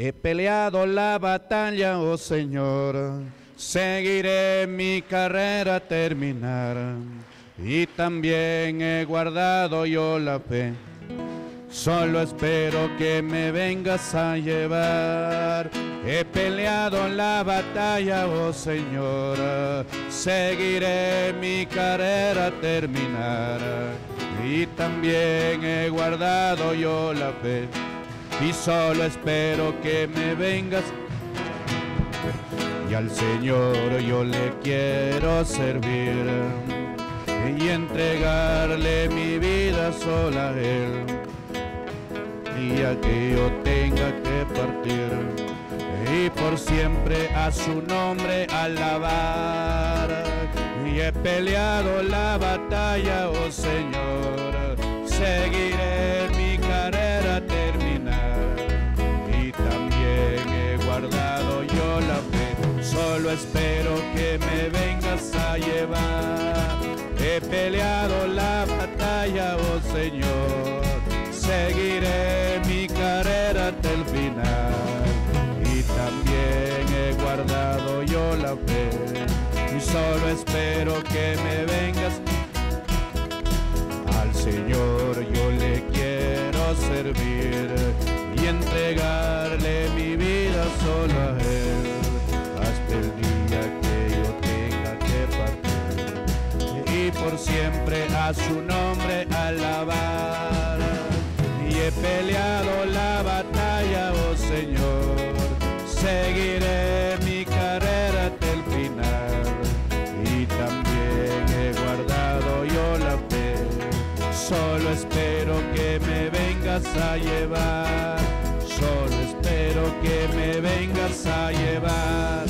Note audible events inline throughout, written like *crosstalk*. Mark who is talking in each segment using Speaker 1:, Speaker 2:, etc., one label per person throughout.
Speaker 1: He peleado la batalla, oh Señor, seguiré mi carrera a terminar. Y también he guardado yo la fe, solo espero que me vengas a llevar. He peleado la batalla, oh Señor, seguiré mi carrera a terminar. Y también he guardado yo la fe y solo espero que me vengas. Y al Señor yo le quiero servir y entregarle mi vida sola a Él. Y a que yo tenga que partir y por siempre a su nombre alabar. Y he peleado la batalla, oh Señor, seguir espero que me vengas a llevar. He peleado la batalla, oh Señor, seguiré mi carrera hasta el final. Y también he guardado yo la fe, y solo espero que me vengas su nombre alabar. Y he peleado la batalla, oh Señor, seguiré mi carrera hasta el final. Y también he guardado yo la fe, solo espero que me vengas a llevar. Solo espero que me vengas a llevar.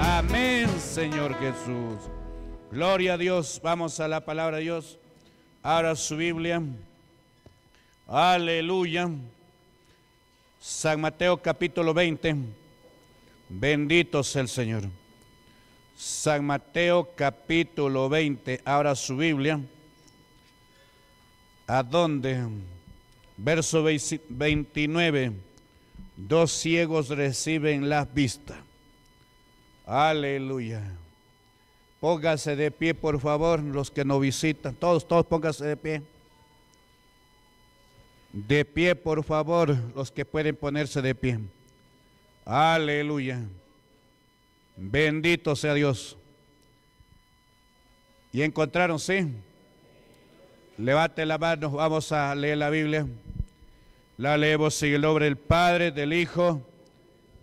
Speaker 1: Amén, Señor Jesús. Gloria a Dios. Vamos a la palabra de Dios. Abra su Biblia. Aleluya. San Mateo capítulo 20. Bendito sea el Señor. San Mateo capítulo 20. Abra su Biblia. ¿A dónde? Verso 29. Dos ciegos reciben la vista Aleluya. Póngase de pie, por favor, los que nos visitan. Todos, todos pónganse de pie. De pie, por favor, los que pueden ponerse de pie. Aleluya. Bendito sea Dios. ¿Y encontraron, sí? Levante la mano, vamos a leer la Biblia. La leemos en el nombre del Padre, del Hijo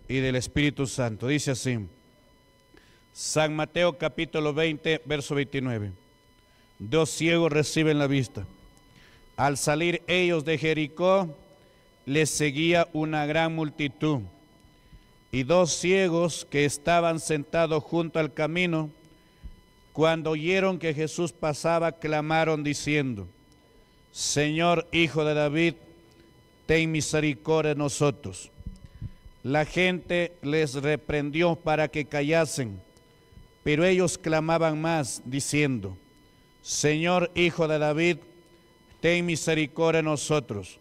Speaker 1: y del Espíritu Santo. Dice así. San Mateo capítulo 20, verso 29. Dos ciegos reciben la vista. Al salir ellos de Jericó, les seguía una gran multitud. Y dos ciegos que estaban sentados junto al camino, cuando oyeron que Jesús pasaba, clamaron diciendo, Señor Hijo de David, ten misericordia de nosotros. La gente les reprendió para que callasen. Pero ellos clamaban más, diciendo, Señor Hijo de David, ten misericordia de nosotros.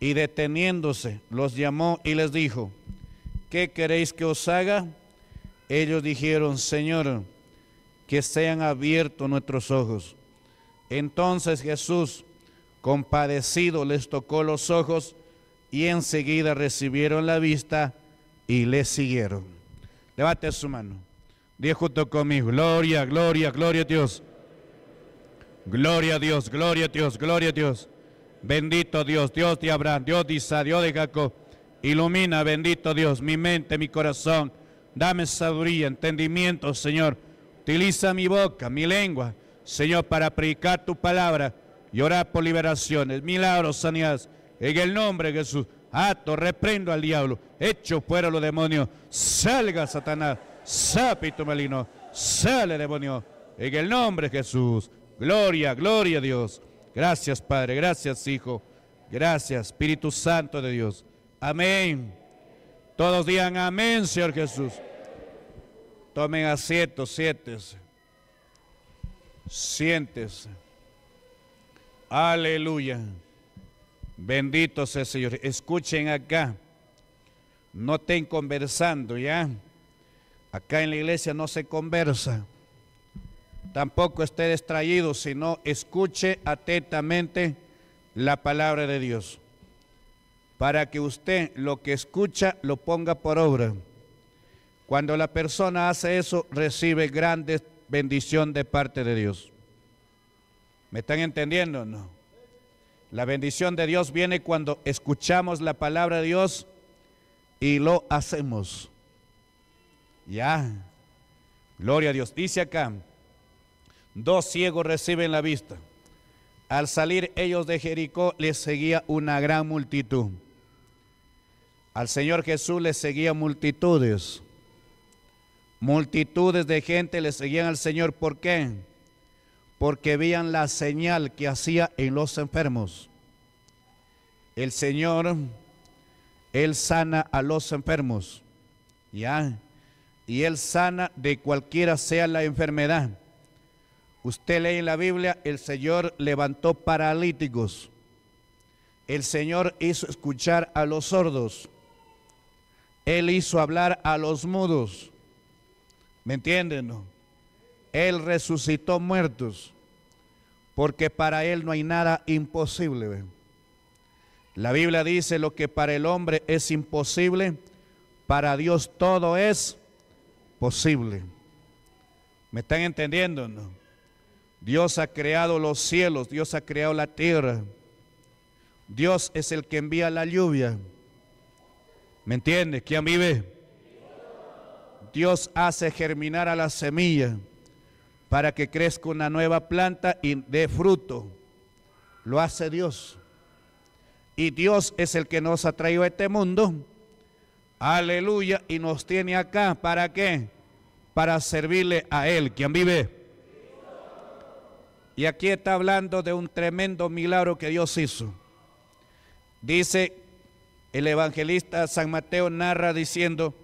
Speaker 1: Y deteniéndose, los llamó y les dijo, ¿qué queréis que os haga? Ellos dijeron, Señor, que sean abiertos nuestros ojos. Entonces Jesús, compadecido, les tocó los ojos y enseguida recibieron la vista y le siguieron. Levante su mano. Dios junto conmigo, gloria, gloria, gloria a Dios. Gloria a Dios, gloria a Dios, gloria a Dios. Bendito Dios, Dios de Abraham, Dios de Isaac, Dios de Jacob. Ilumina, bendito Dios, mi mente, mi corazón. Dame sabiduría, entendimiento, Señor. Utiliza mi boca, mi lengua, Señor, para predicar tu palabra y orar por liberaciones, milagros, sanidades. En el nombre de Jesús, ato, reprendo al diablo, echo fuera los demonios, salga Satanás Sapito Melino, sale demonio, en el nombre de Jesús. Gloria, gloria a Dios. Gracias Padre, gracias Hijo, gracias Espíritu Santo de Dios. Amén. Todos digan amén, Señor Jesús. Tomen asiento, siéntese. Siéntese. Aleluya. Bendito sea Señor. Escuchen acá. No estén conversando ya. Acá en la iglesia no se conversa. Tampoco esté distraído, sino escuche atentamente la palabra de Dios. Para que usted lo que escucha lo ponga por obra. Cuando la persona hace eso, recibe grande bendición de parte de Dios. ¿Me están entendiendo no? La bendición de Dios viene cuando escuchamos la palabra de Dios y lo hacemos. Ya. Gloria a Dios. Dice acá, dos ciegos reciben la vista. Al salir ellos de Jericó les seguía una gran multitud. Al Señor Jesús les seguía multitudes. Multitudes de gente le seguían al Señor. ¿Por qué? Porque veían la señal que hacía en los enfermos. El Señor, Él sana a los enfermos. Ya y Él sana de cualquiera sea la enfermedad. Usted lee en la Biblia, el Señor levantó paralíticos, el Señor hizo escuchar a los sordos, Él hizo hablar a los mudos, ¿me entienden? No? Él resucitó muertos, porque para Él no hay nada imposible. La Biblia dice lo que para el hombre es imposible, para Dios todo es posible. ¿Me están entendiendo? Dios ha creado los cielos, Dios ha creado la tierra. Dios es el que envía la lluvia. ¿Me entiendes? ¿Quién vive? Dios hace germinar a la semilla para que crezca una nueva planta y dé fruto. Lo hace Dios. Y Dios es el que nos ha traído a este mundo. Aleluya. Y nos tiene acá. ¿Para qué? para servirle a Él. quien vive? Y aquí está hablando de un tremendo milagro que Dios hizo. Dice el evangelista San Mateo narra diciendo,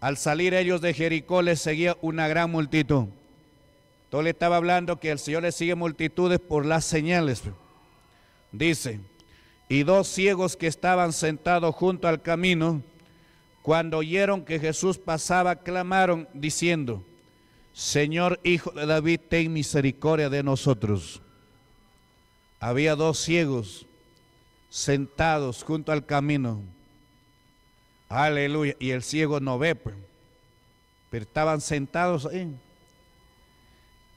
Speaker 1: al salir ellos de Jericó les seguía una gran multitud. Todo le estaba hablando que el Señor le sigue multitudes por las señales. Dice, y dos ciegos que estaban sentados junto al camino, cuando oyeron que Jesús pasaba, clamaron diciendo, Señor Hijo de David, ten misericordia de nosotros. Había dos ciegos sentados junto al camino. Aleluya. Y el ciego no ve, pues. pero estaban sentados ahí.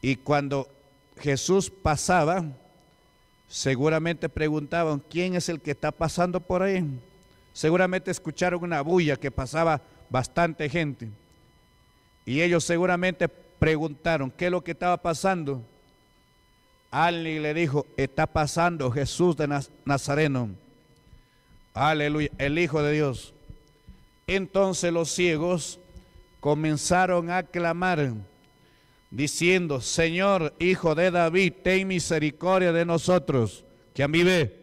Speaker 1: Y cuando Jesús pasaba, seguramente preguntaban, ¿quién es el que está pasando por ahí? seguramente escucharon una bulla que pasaba bastante gente. Y ellos seguramente preguntaron qué es lo que estaba pasando. Alguien le dijo, está pasando Jesús de Nazareno. Aleluya, el Hijo de Dios. Entonces los ciegos comenzaron a clamar, diciendo, Señor, Hijo de David, ten misericordia de nosotros. que a mí ve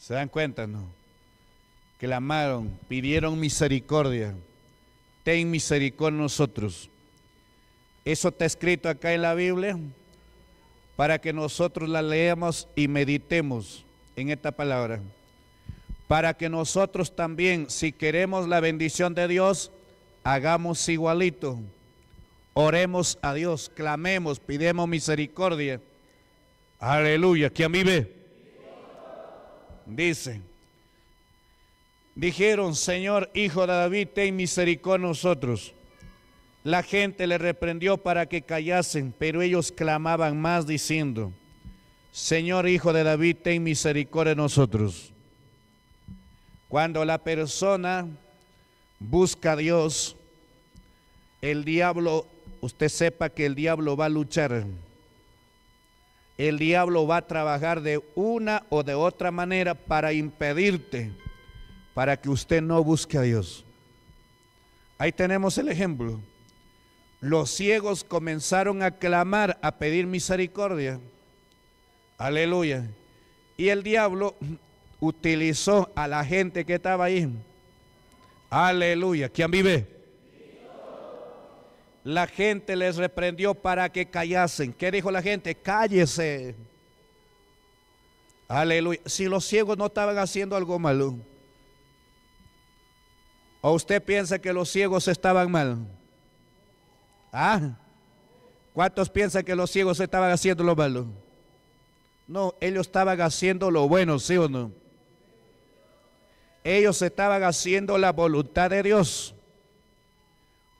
Speaker 1: ¿Se dan cuenta, no? Clamaron, pidieron misericordia. Ten misericordia nosotros. Eso está escrito acá en la Biblia para que nosotros la leamos y meditemos en esta palabra. Para que nosotros también, si queremos la bendición de Dios, hagamos igualito. Oremos a Dios, clamemos, pidemos misericordia. Aleluya, mí vive? dice, dijeron, Señor, hijo de David, ten misericordia nosotros. La gente le reprendió para que callasen, pero ellos clamaban más diciendo, Señor, hijo de David, ten misericordia de nosotros. Cuando la persona busca a Dios, el diablo, usted sepa que el diablo va a luchar el diablo va a trabajar de una o de otra manera para impedirte, para que usted no busque a Dios. Ahí tenemos el ejemplo. Los ciegos comenzaron a clamar, a pedir misericordia. Aleluya. Y el diablo utilizó a la gente que estaba ahí. Aleluya. ¿Quién vive? la gente les reprendió para que callasen. ¿Qué dijo la gente? Cállese. Aleluya. Si los ciegos no estaban haciendo algo malo, ¿o usted piensa que los ciegos estaban mal? ¿Ah? ¿Cuántos piensan que los ciegos estaban haciendo lo malo? No, ellos estaban haciendo lo bueno, ¿sí o no? Ellos estaban haciendo la voluntad de Dios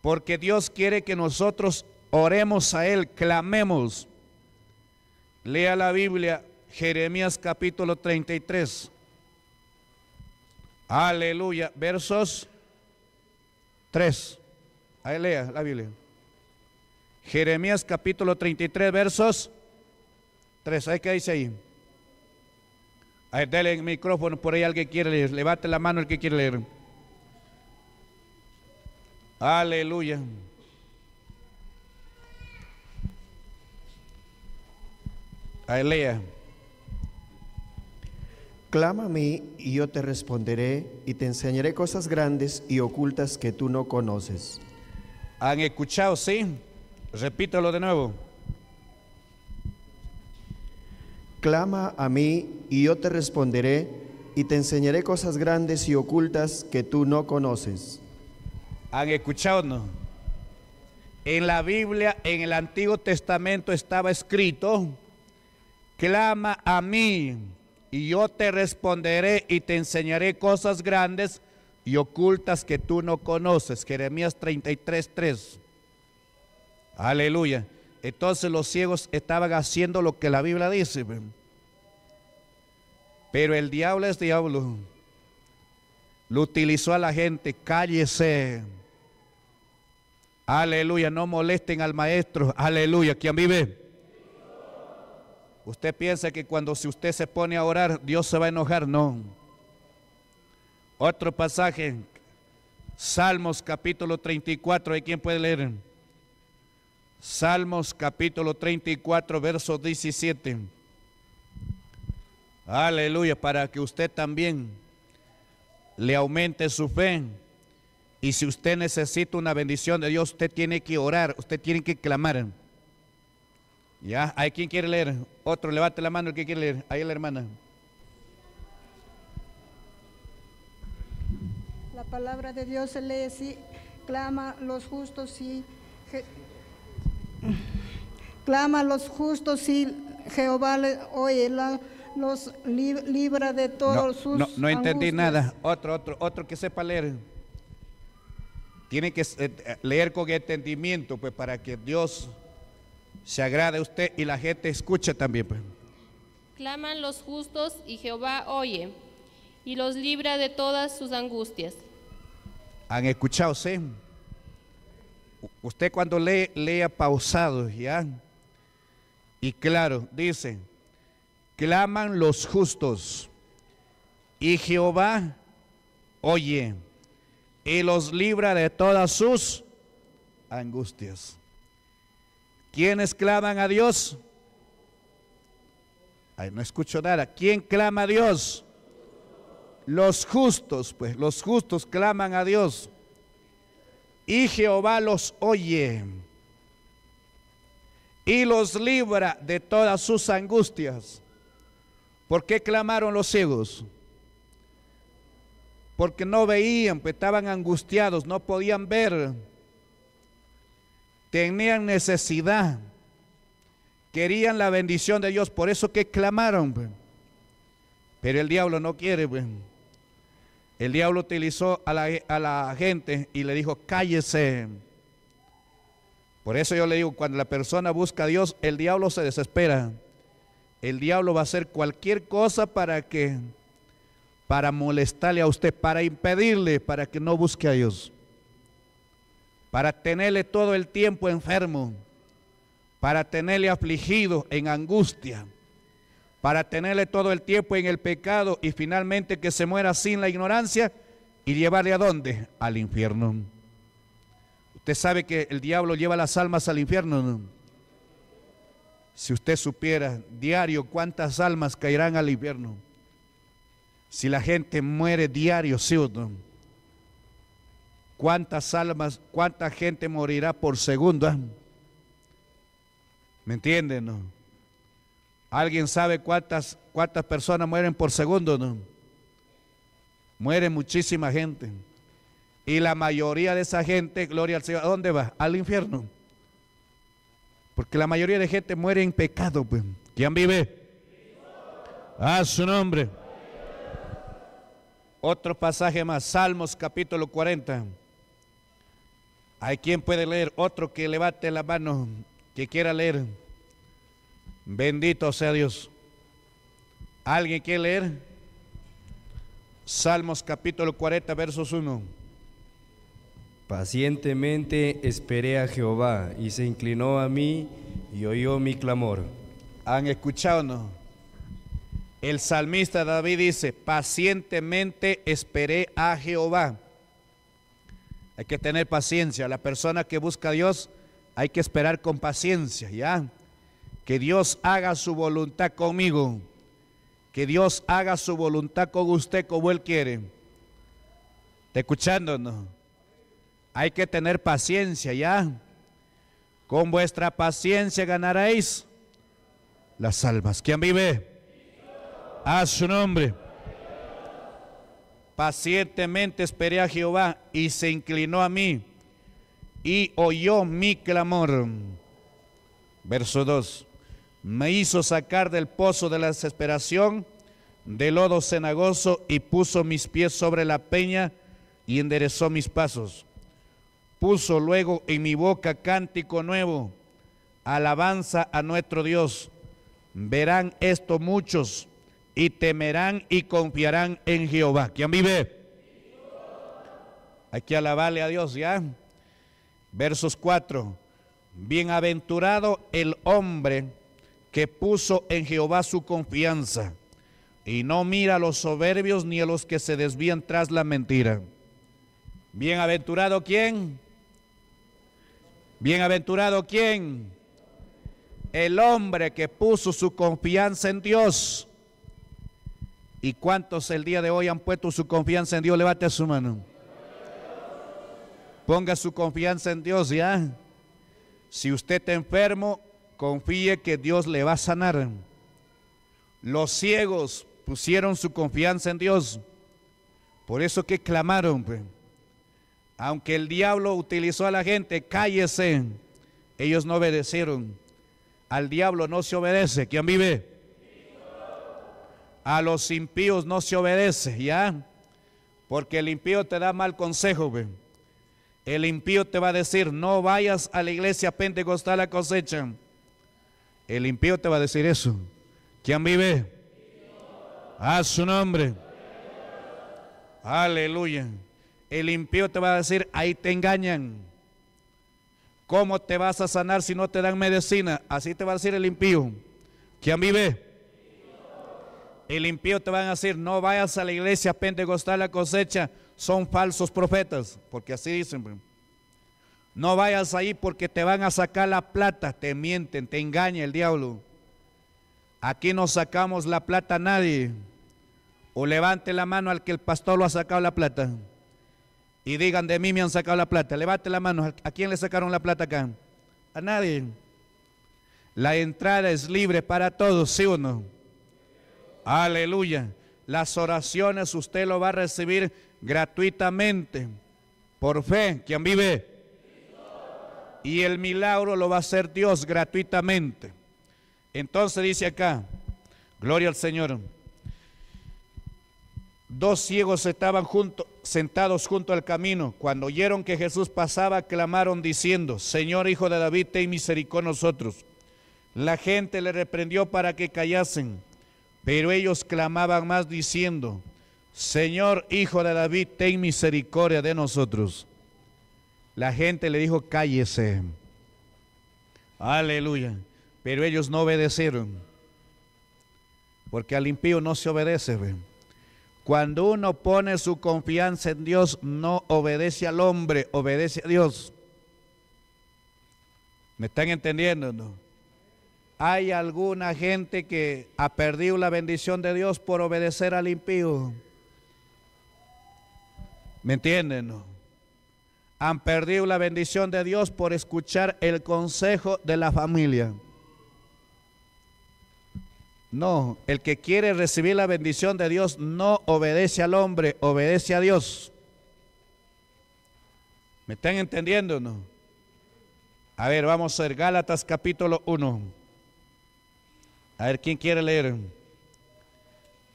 Speaker 1: porque Dios quiere que nosotros oremos a Él, clamemos. Lea la Biblia, Jeremías capítulo 33. Aleluya, versos 3. Ahí lea la Biblia. Jeremías capítulo 33, versos 3. ¿Ahí qué dice ahí? dale el micrófono por ahí alguien que quiere leer. Levante la mano el que quiere leer. Aleluya. A Clama a mí y yo te responderé y te enseñaré cosas grandes y ocultas que tú no conoces. ¿Han escuchado, sí? Repítelo de nuevo. Clama a mí y yo te responderé y te enseñaré cosas grandes y ocultas que tú no conoces. ¿Han escuchado no? En la Biblia, en el Antiguo Testamento estaba escrito, clama a mí y yo te responderé y te enseñaré cosas grandes y ocultas que tú no conoces. Jeremías 33, 3. Aleluya. Entonces los ciegos estaban haciendo lo que la Biblia dice. Pero el diablo es diablo. Lo utilizó a la gente. Cállese. Aleluya, no molesten al maestro. Aleluya, ¿quién vive? Usted piensa que cuando si usted se pone a orar, Dios se va a enojar. No. Otro pasaje, Salmos capítulo 34, ¿hay quien puede leer? Salmos capítulo 34, verso 17. Aleluya, para que usted también le aumente su fe y si usted necesita una bendición de Dios, usted tiene que orar, usted tiene que clamar. Ya, ¿hay quien quiere leer? Otro, levante la mano el que quiere leer. Ahí la hermana. La palabra de Dios se lee así, clama los justos y clama los justos y Jehová oye los libra de todos sus No, entendí nada. Otro, otro, otro que sepa leer. Tiene que eh, eh, leer con entendimiento, pues, para que Dios se agrade a usted y la gente escuche también, pues. Claman los justos y Jehová oye y los libra de todas sus angustias. ¿Han escuchado, sí? Usted cuando lee, lea pausado, ¿ya? Y claro, dice, claman los justos y Jehová oye y los libra de todas sus angustias. ¿Quiénes claman a Dios? Ay, no escucho nada. ¿Quién clama a Dios? Los justos, pues los justos claman a Dios. Y Jehová los oye y los libra de todas sus angustias. ¿Por qué clamaron los ciegos? porque no veían, pues, estaban angustiados, no podían ver, tenían necesidad, querían la bendición de Dios, por eso que clamaron. Pues. Pero el diablo no quiere. Pues. El diablo utilizó a la, a la gente y le dijo, cállese. Por eso yo le digo, cuando la persona busca a Dios, el diablo se desespera. El diablo va a hacer cualquier cosa para que para molestarle a usted, para impedirle, para que no busque a Dios, para tenerle todo el tiempo enfermo, para tenerle afligido en angustia, para tenerle todo el tiempo en el pecado y finalmente que se muera sin la ignorancia y llevarle a dónde? Al infierno. Usted sabe que el diablo lleva las almas al infierno. Si usted supiera diario cuántas almas caerán al infierno si la gente muere diario, no ¿Cuántas almas, cuánta gente morirá por segundo? Ah? ¿Me entienden? No? ¿Alguien sabe cuántas, cuántas personas mueren por segundo? No? Muere muchísima gente. Y la mayoría de esa gente, gloria al Señor, ¿a dónde va? Al infierno. Porque la mayoría de gente muere en pecado. Pues. ¿Quién vive? A su nombre. Otro pasaje más, Salmos capítulo 40. Hay quien puede leer, otro que levante la mano, que quiera leer. Bendito sea Dios. ¿Alguien quiere leer? Salmos capítulo 40, versos 1. Pacientemente esperé a Jehová y se inclinó a mí y oyó mi clamor. ¿Han escuchado el salmista David dice, pacientemente esperé a Jehová. Hay que tener paciencia. La persona que busca a Dios hay que esperar con paciencia, ¿ya? Que Dios haga su voluntad conmigo. Que Dios haga su voluntad con usted como Él quiere. ¿Te escuchándonos? Hay que tener paciencia, ¿ya? Con vuestra paciencia ganaréis las almas. ¿Quién vive? a su nombre. Pacientemente esperé a Jehová y se inclinó a mí y oyó mi clamor. Verso 2. Me hizo sacar del pozo de la desesperación, del lodo cenagoso, y puso mis pies sobre la peña y enderezó mis pasos. Puso luego en mi boca cántico nuevo, alabanza a nuestro Dios. Verán esto muchos y temerán y confiarán en Jehová. ¿Quién vive? Hay que alabarle a Dios ya. Versos 4. Bienaventurado el hombre que puso en Jehová su confianza y no mira a los soberbios ni a los que se desvían tras la mentira. Bienaventurado quién? Bienaventurado quién? El hombre que puso su confianza en Dios ¿Y cuántos el día de hoy han puesto su confianza en Dios? Levante su mano. Ponga su confianza en Dios ya. Si usted está enfermo, confíe que Dios le va a sanar. Los ciegos pusieron su confianza en Dios. Por eso que clamaron. Pues. Aunque el diablo utilizó a la gente, cállese. Ellos no obedecieron. Al diablo no se obedece. ¿Quién vive? a los impíos no se obedece, ¿ya? Porque el impío te da mal consejo, El impío te va a decir, no vayas a la iglesia pentecostal a cosecha. El impío te va a decir eso. ¿Quién vive? A su nombre. Aleluya. El impío te va a decir, ahí te engañan. ¿Cómo te vas a sanar si no te dan medicina? Así te va a decir el impío. ¿Quién vive? El impío te van a decir, no vayas a la iglesia pentecostal, la cosecha son falsos profetas, porque así dicen. Pues. No vayas ahí porque te van a sacar la plata, te mienten, te engaña el diablo. Aquí no sacamos la plata a nadie. O levante la mano al que el pastor lo ha sacado la plata. Y digan, de mí me han sacado la plata. Levante la mano. ¿A quién le sacaron la plata acá? A nadie. La entrada es libre para todos, ¿sí o no? Aleluya. Las oraciones usted lo va a recibir gratuitamente, por fe, quien vive. Y el milagro lo va a hacer Dios gratuitamente. Entonces dice acá, gloria al Señor. Dos ciegos estaban sentados junto al camino. Cuando oyeron que Jesús pasaba, clamaron diciendo, Señor Hijo de David, ten misericordia nosotros. La gente le reprendió para que callasen. Pero ellos clamaban más diciendo, Señor Hijo de David, ten misericordia de nosotros. La gente le dijo, cállese. Aleluya. Pero ellos no obedecieron. Porque al impío no se obedece. Cuando uno pone su confianza en Dios, no obedece al hombre, obedece a Dios. ¿Me están entendiendo? No? Hay alguna gente que ha perdido la bendición de Dios por obedecer al impío. ¿Me entienden? Han perdido la bendición de Dios por escuchar el consejo de la familia. No, el que quiere recibir la bendición de Dios no obedece al hombre, obedece a Dios. ¿Me están entendiendo no? A ver, vamos a ver Gálatas capítulo 1. A ver, ¿quién quiere leer?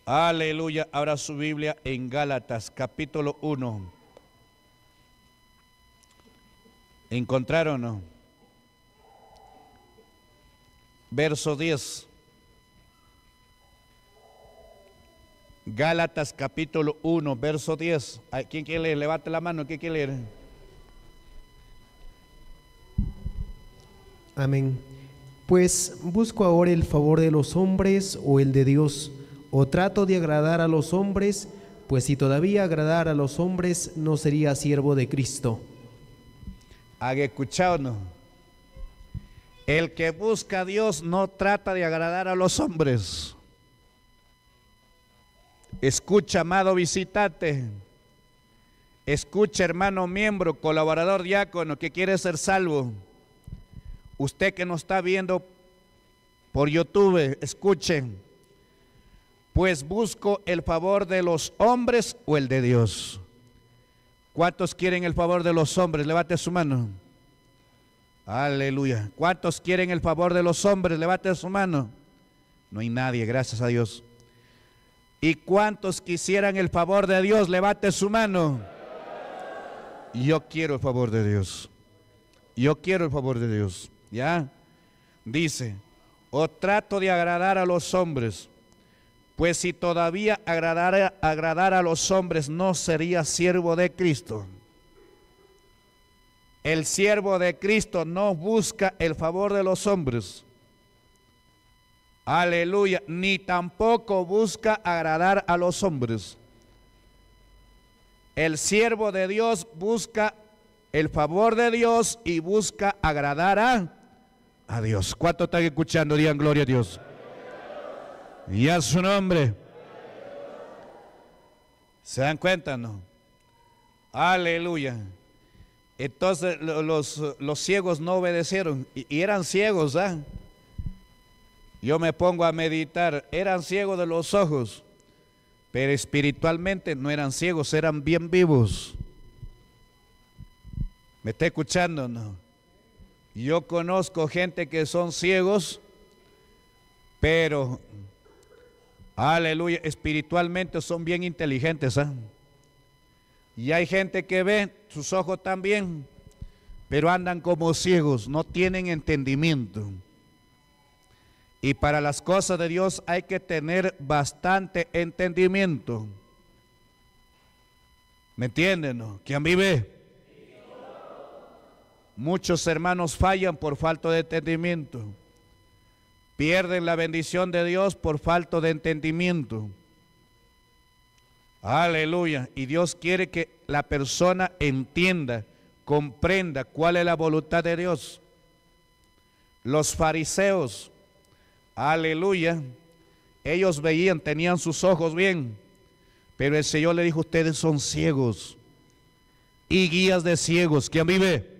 Speaker 1: Aleluya. Abra su Biblia en Gálatas, capítulo 1. ¿Encontraron? Verso 10. Gálatas capítulo 1, verso 10. ¿Quién quiere leer? Levante la mano. ¿Quién quiere leer? Amén. Pues busco ahora el favor de los hombres o el de Dios, o trato de agradar a los hombres, pues si todavía agradar a los hombres no sería siervo de Cristo. ¿Han escuchado? No? El que busca a Dios no trata de agradar a los hombres. Escucha, amado visitante. Escucha, hermano miembro, colaborador diácono que quiere ser salvo. Usted que nos está viendo por YouTube, escuchen, pues busco el favor de los hombres o el de Dios. ¿Cuántos quieren el favor de los hombres? Levante su mano. Aleluya. ¿Cuántos quieren el favor de los hombres? Levante su mano. No hay nadie, gracias a Dios. ¿Y cuántos quisieran el favor de Dios? Levante su mano. Yo quiero el favor de Dios. Yo quiero el favor de Dios. ¿Ya? Dice, o trato de agradar a los hombres, pues si todavía agradara, agradar a los hombres no sería siervo de Cristo. El siervo de Cristo no busca el favor de los hombres. Aleluya, ni tampoco busca agradar a los hombres. El siervo de Dios busca el favor de Dios y busca agradar a, Dios. ¿Cuánto están escuchando? Digan gloria a Dios. Y a su nombre. ¿Se dan cuenta, no? Aleluya. Entonces los, los ciegos no obedecieron y, eran ciegos, ¿ah? Yo me pongo a meditar, eran ciegos de los ojos, pero espiritualmente no eran ciegos, eran bien vivos. ¿Me está escuchando? No? Yo conozco gente que son ciegos, pero, aleluya, espiritualmente son bien inteligentes. ¿ah? Y hay gente que ve, sus ojos también, pero andan como ciegos, no tienen entendimiento. Y para las cosas de Dios hay que tener bastante entendimiento. ¿Me entienden? No? ¿Quién vive? Muchos hermanos fallan por falta de entendimiento. Pierden la bendición de Dios por falta de entendimiento. Aleluya. Y Dios quiere que la persona entienda, comprenda cuál es la voluntad de Dios. Los fariseos, aleluya, ellos veían, tenían sus ojos bien, pero el Señor le dijo, ustedes son ciegos y guías de ciegos. ¿Quién vive?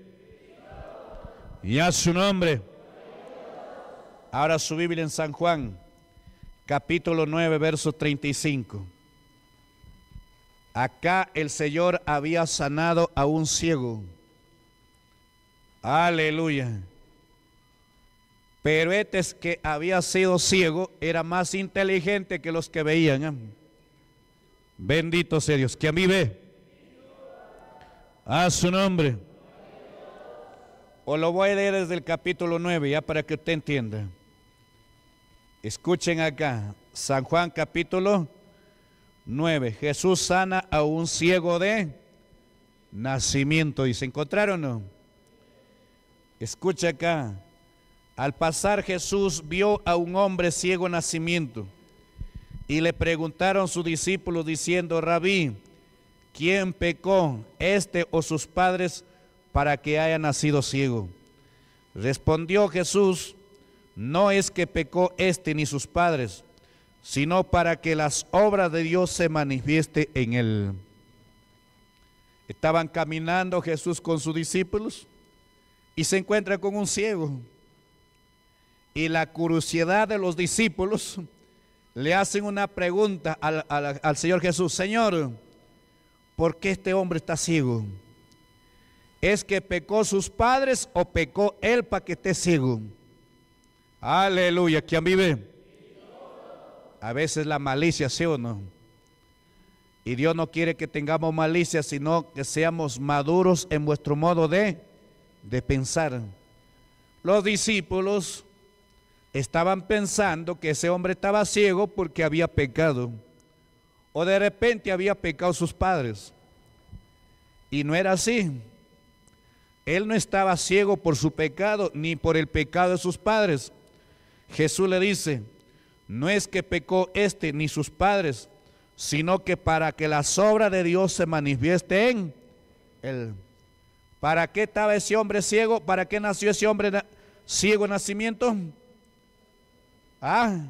Speaker 1: y a su nombre. Ahora su Biblia en San Juan, capítulo 9, verso 35. Acá el Señor había sanado a un ciego. Aleluya. Pero este es que había sido ciego era más inteligente que los que veían. ¿eh? Bendito sea Dios, que a mí ve. A su nombre. O lo voy a leer desde el capítulo 9, ya para que usted entienda. Escuchen acá, San Juan capítulo 9. Jesús sana a un ciego de nacimiento. ¿Y se encontraron no? Escucha acá. Al pasar Jesús vio a un hombre ciego nacimiento y le preguntaron sus discípulos diciendo, Rabí, ¿quién pecó, este o sus padres para que haya nacido ciego. Respondió Jesús, no es que pecó este ni sus padres, sino para que las obras de Dios se manifieste en él. Estaban caminando Jesús con sus discípulos y se encuentra con un ciego. Y la curiosidad de los discípulos le hacen una pregunta al, al Señor Jesús, Señor, ¿por qué este hombre está ciego? ¿Es que pecó sus padres o pecó él para que esté ciego? Aleluya, ¿quién vive? A veces la malicia, ¿sí o no? Y Dios no quiere que tengamos malicia, sino que seamos maduros en vuestro modo de, de pensar. Los discípulos estaban pensando que ese hombre estaba ciego porque había pecado. O de repente había pecado sus padres. Y no era así. Él no estaba ciego por su pecado ni por el pecado de sus padres. Jesús le dice, no es que pecó este ni sus padres, sino que para que las obras de Dios se manifieste en él. ¿Para qué estaba ese hombre ciego? ¿Para qué nació ese hombre ciego en nacimiento? Ah,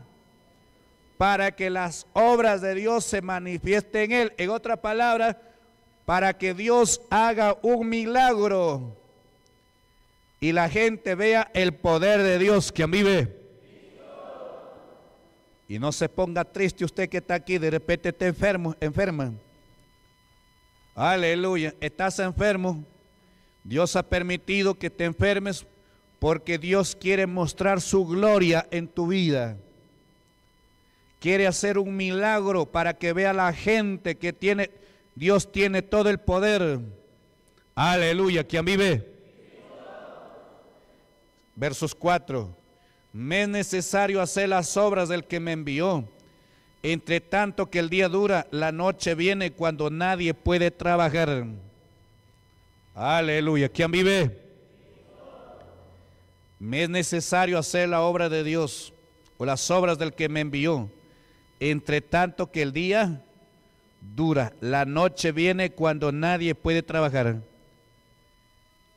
Speaker 1: para que las obras de Dios se manifiesten en él. En otra palabra, para que Dios haga un milagro y la gente vea el poder de Dios que vive Y no se ponga triste usted que está aquí, de repente está enfermo, enferma. Aleluya, estás enfermo. Dios ha permitido que te enfermes porque Dios quiere mostrar su gloria en tu vida. Quiere hacer un milagro para que vea la gente que tiene, Dios tiene todo el poder. Aleluya, que vive. Versos 4. Me es necesario hacer las obras del que me envió. Entre tanto que el día dura, la noche viene cuando nadie puede trabajar. Aleluya. ¿Quién vive? Me es necesario hacer la obra de Dios o las obras del que me envió. Entre tanto que el día dura, la noche viene cuando nadie puede trabajar.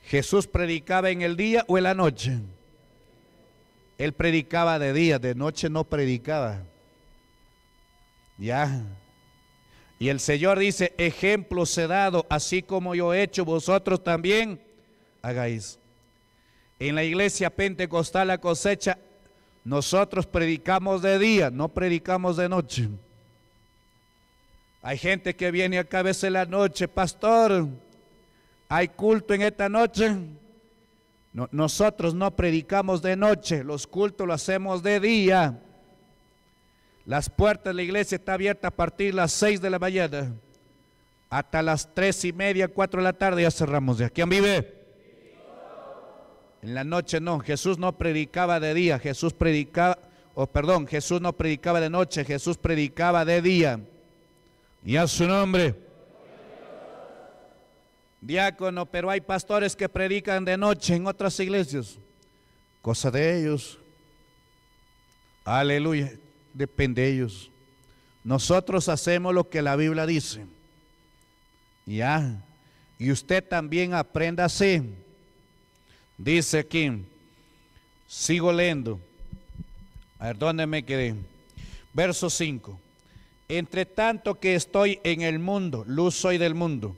Speaker 1: Jesús predicaba en el día o en la noche. Él predicaba de día, de noche no predicaba. Ya. Y el Señor dice, ejemplo he dado, así como yo he hecho, vosotros también hagáis. En la iglesia pentecostal la cosecha, nosotros predicamos de día, no predicamos de noche. Hay gente que viene acá a veces en la noche, pastor, hay culto en esta noche. nosotros no predicamos de noche, los cultos lo hacemos de día. Las puertas de la iglesia están abiertas a partir de las 6 de la mañana hasta las tres y media, cuatro de la tarde ya cerramos ya. ¿Quién vive? En la noche no, Jesús no predicaba de día, Jesús predicaba, o perdón, Jesús no predicaba de noche, Jesús predicaba de día. Y a su nombre diácono, pero hay pastores que predican de noche en otras iglesias. Cosa de ellos. Aleluya, depende de ellos. Nosotros hacemos lo que la Biblia dice. Ya. Y usted también aprenda así. Dice aquí, sigo leyendo. A ver, ¿dónde me quedé? Verso 5. Entre tanto que estoy en el mundo, luz soy del mundo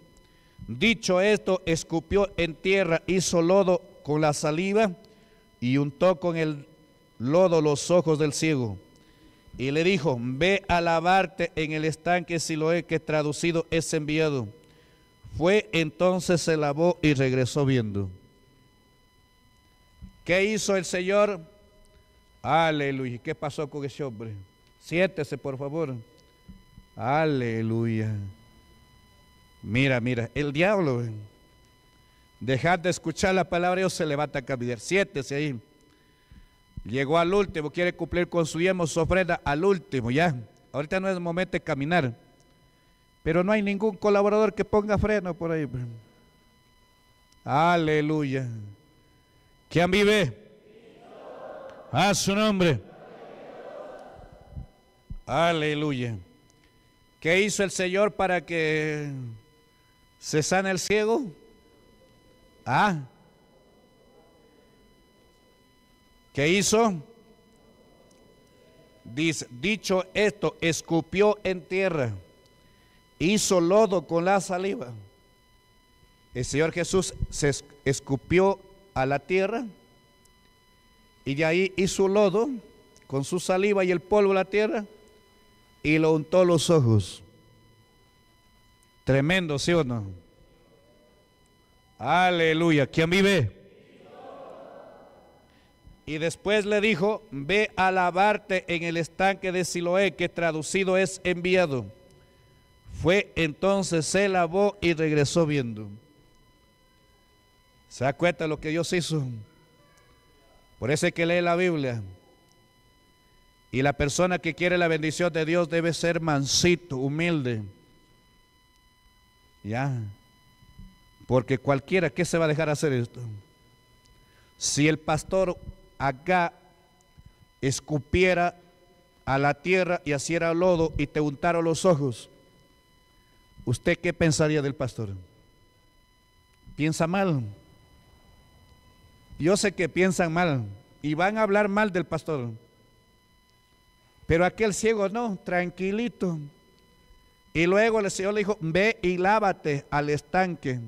Speaker 1: Dicho esto, escupió en tierra, hizo lodo con la saliva y untó con el lodo los ojos del ciego. Y le dijo, ve a lavarte en el estanque si Siloé, que traducido es enviado. Fue entonces, se lavó y regresó viendo. ¿Qué hizo el Señor? Aleluya. ¿Qué pasó con ese hombre? Siéntese, por favor. Aleluya. Mira, mira, el diablo, dejad de escuchar la palabra, Dios se levanta a caminar. Siete, ahí. Llegó al último, quiere cumplir con su yemo, su ofrenda, al último, ya. Ahorita no es momento de caminar. Pero no hay ningún colaborador que ponga freno por ahí. Aleluya. ¿Quién vive? A su nombre. Aleluya. ¿Qué hizo el Señor para que ¿Se sana el ciego? ¿Ah? ¿Qué hizo? Dice, dicho esto, escupió en tierra, hizo lodo con la saliva. El Señor Jesús se escupió a la tierra y de ahí hizo lodo con su saliva y el polvo de la tierra y lo untó los ojos. Tremendo, ¿sí o no? Aleluya. ¿Quién vive? Y después le dijo, ve a lavarte en el estanque de Siloé, que traducido es enviado. Fue entonces, se lavó y regresó viendo. ¿Se da cuenta lo que Dios hizo? Por eso es que lee la Biblia. Y la persona que quiere la bendición de Dios debe ser mansito, humilde. Ya. Porque cualquiera, que se va a dejar hacer esto? Si el pastor acá escupiera a la tierra y hiciera lodo y te untara los ojos, ¿usted qué pensaría del pastor? Piensa mal. Yo sé que piensan mal y van a hablar mal del pastor. Pero aquel ciego no, tranquilito y luego el Señor le dijo, ve y lávate al estanque.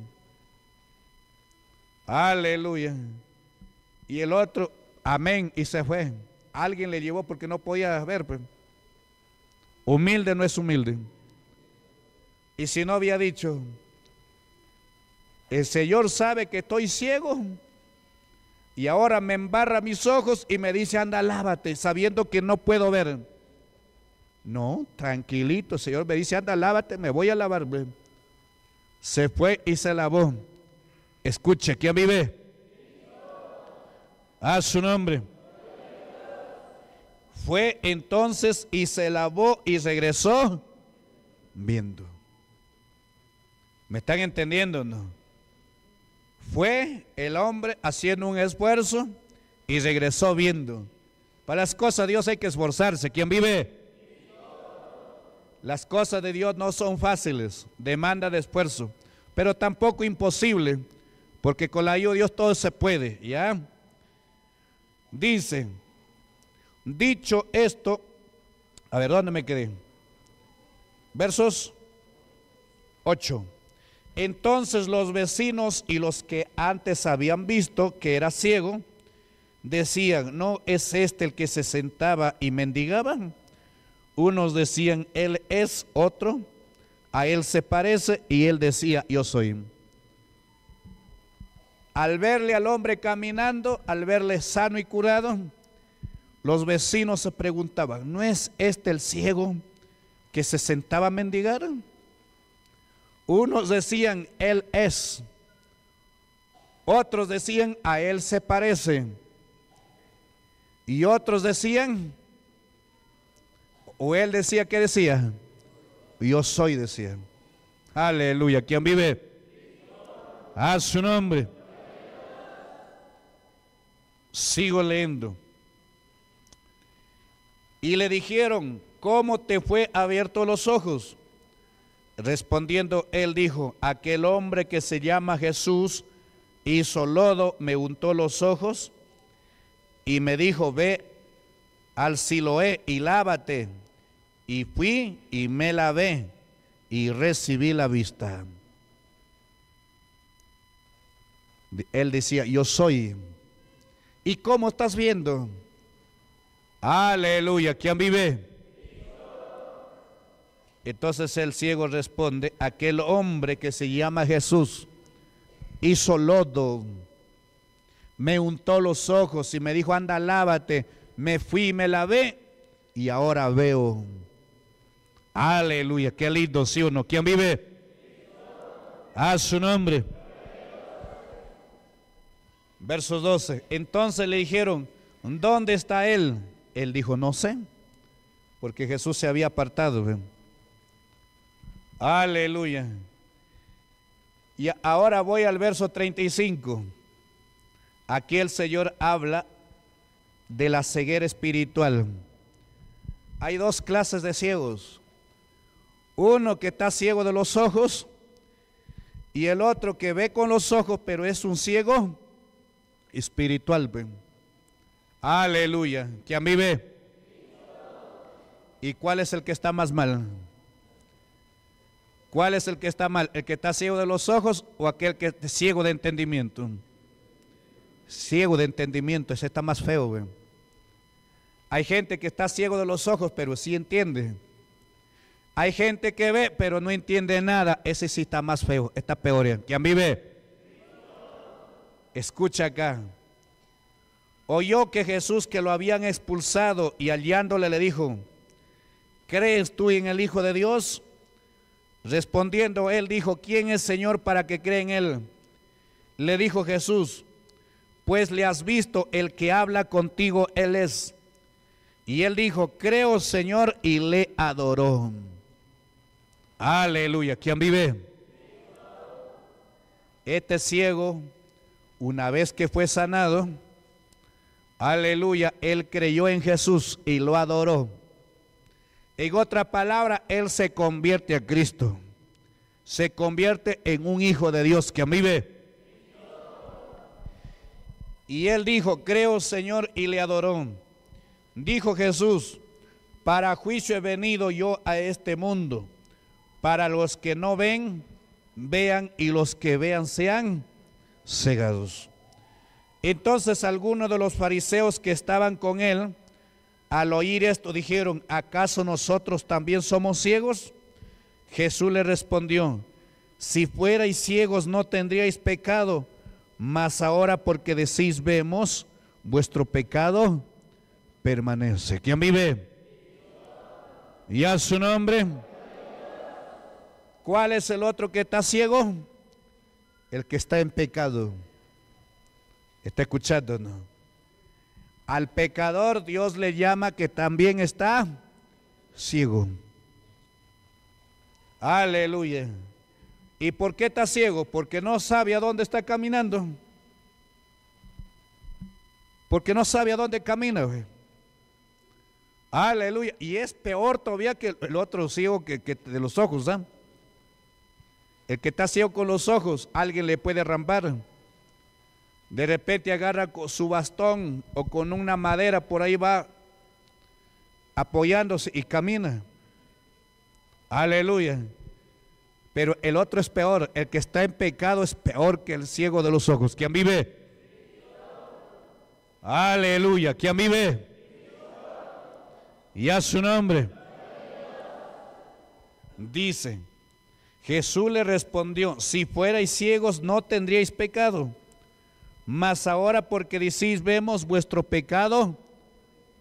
Speaker 1: Aleluya. Y el otro, amén, y se fue. Alguien le llevó porque no podía ver. Pues. Humilde no es humilde. Y si no había dicho, el Señor sabe que estoy ciego y ahora me embarra mis ojos y me dice, anda, lávate, sabiendo que no puedo ver. No, tranquilito, Señor me dice, anda, lávate, me voy a lavar. Se fue y se lavó. Escuche, ¿quién vive? A su nombre. Fue entonces y se lavó y regresó viendo. ¿Me están entendiendo no? Fue el hombre haciendo un esfuerzo y regresó viendo. Para las cosas Dios hay que esforzarse. ¿Quién vive? Las cosas de Dios no son fáciles, demanda de esfuerzo, pero tampoco imposible, porque con la ayuda de Dios todo se puede, ¿ya? Dice, dicho esto, a ver, ¿dónde me quedé? Versos 8. Entonces los vecinos y los que antes habían visto que era ciego, decían, ¿no es este el que se sentaba y mendigaba? Unos decían, Él es otro, a Él se parece, y Él decía, yo soy. Al verle al hombre caminando, al verle sano y curado, los vecinos se preguntaban, ¿no es este el ciego que se sentaba a mendigar? Unos decían, Él es. Otros decían, a Él se parece. Y otros decían, o él decía, que decía? Yo soy, decía. Aleluya. ¿Quién vive? A su nombre. Sigo leyendo. Y le dijeron, ¿cómo te fue abierto los ojos? Respondiendo, él dijo, aquel hombre que se llama Jesús hizo lodo, me untó los ojos y me dijo, ve al Siloé y lávate y fui y me lavé y recibí la vista. Él decía, yo soy. ¿Y cómo estás viendo? Aleluya, ¿quién vive? Entonces el ciego responde, aquel hombre que se llama Jesús hizo lodo, me untó los ojos y me dijo, anda, lávate. Me fui y me lavé y ahora veo. Aleluya, qué lindo, si uno no? ¿Quién vive? A su nombre. Verso 12. Entonces le dijeron, ¿dónde está él? Él dijo, no sé, porque Jesús se había apartado. Aleluya. Y ahora voy al verso 35. Aquí el Señor habla de la ceguera espiritual. Hay dos clases de ciegos. Uno que está ciego de los ojos y el otro que ve con los ojos, pero es un ciego espiritual. Aleluya. Que a mí ve. ¿Y cuál es el que está más mal? ¿Cuál es el que está mal? ¿El que está ciego de los ojos o aquel que es ciego de entendimiento? Ciego de entendimiento, ese está más feo. Hay gente que está ciego de los ojos, pero sí entiende hay gente que ve, pero no entiende nada. Ese sí está más feo, está peor. ¿Quién vive? Escucha acá. Oyó que Jesús que lo habían expulsado y hallándole le dijo, ¿crees tú en el Hijo de Dios? Respondiendo él dijo, ¿quién es Señor para que cree en él? Le dijo Jesús, pues le has visto, el que habla contigo, él es. Y él dijo, creo Señor, y le adoró. Aleluya. ¿Quién vive? Este ciego, una vez que fue sanado, aleluya, él creyó en Jesús y lo adoró. En otra palabra, él se convierte a Cristo. Se convierte en un hijo de Dios que vive. Y él dijo, creo Señor, y le adoró. Dijo Jesús, para juicio he venido yo a este mundo para los que no ven, vean y los que vean sean cegados. Entonces algunos de los fariseos que estaban con él, al oír esto, dijeron, ¿acaso nosotros también somos ciegos? Jesús le respondió, si fuerais ciegos no tendríais pecado, mas ahora porque decís vemos, vuestro pecado permanece. ¿Quién vive? Y a su nombre. ¿Cuál es el otro que está ciego? El que está en pecado. ¿Está escuchándonos? Al pecador Dios le llama que también está ciego. Aleluya. ¿Y por qué está ciego? Porque no sabe a dónde está caminando. Porque no sabe a dónde camina. Aleluya. Y es peor todavía que el otro ciego que, de los ojos. ¿ah? El que está ciego con los ojos, alguien le puede rambar. De repente agarra su bastón o con una madera, por ahí va apoyándose y camina. Aleluya. Pero el otro es peor, el que está en pecado es peor que el ciego de los ojos. ¿Quién vive? Aleluya. ¿Quién vive? Y a su nombre. Dice. Jesús le respondió, si fuerais ciegos no tendríais pecado, mas ahora porque decís vemos vuestro pecado,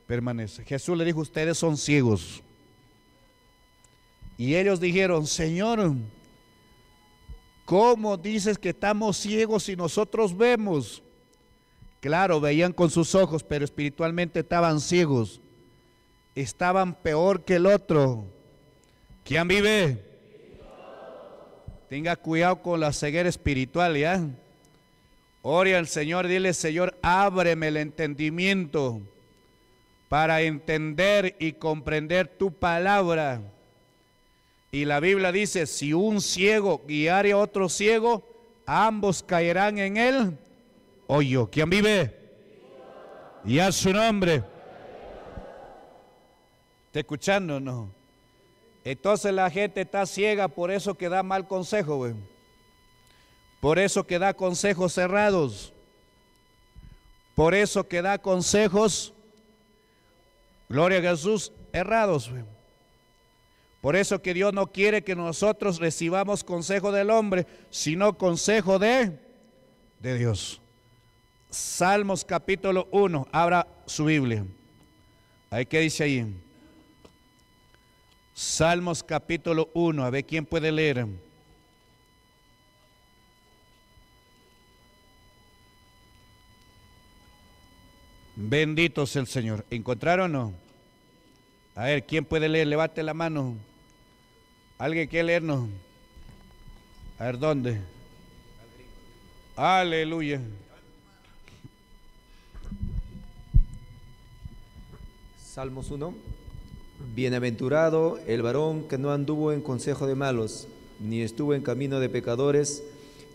Speaker 1: permanece. Jesús le dijo, ustedes son ciegos. Y ellos dijeron, Señor, ¿cómo dices que estamos ciegos si nosotros vemos? Claro, veían con sus ojos, pero espiritualmente estaban ciegos. Estaban peor que el otro. ¿Quién vive? Tenga cuidado con la ceguera espiritual, ¿ya? Ore al Señor, dile, Señor, ábreme el entendimiento para entender y comprender tu palabra. Y la Biblia dice, si un ciego guiare a otro ciego, ambos caerán en él. Oye, ¿quién vive? Y a su nombre. ¿Está escuchando no? Entonces la gente está ciega por eso que da mal consejo, Por eso que da consejos cerrados. Por eso que da consejos, gloria a Jesús, errados. Por eso que Dios no quiere que nosotros recibamos consejo del hombre, sino consejo de, de Dios. Salmos capítulo 1, abra su Biblia. Ahí que dice ahí. Salmos capítulo 1, a ver quién puede leer. Bendito es el Señor. ¿Encontraron o no? A ver, ¿quién puede leer? Levante la mano. ¿Alguien quiere leernos? A ver, ¿dónde? Aleluya. Salmos 1. Bienaventurado el varón que no anduvo en consejo de malos, ni estuvo en camino de pecadores,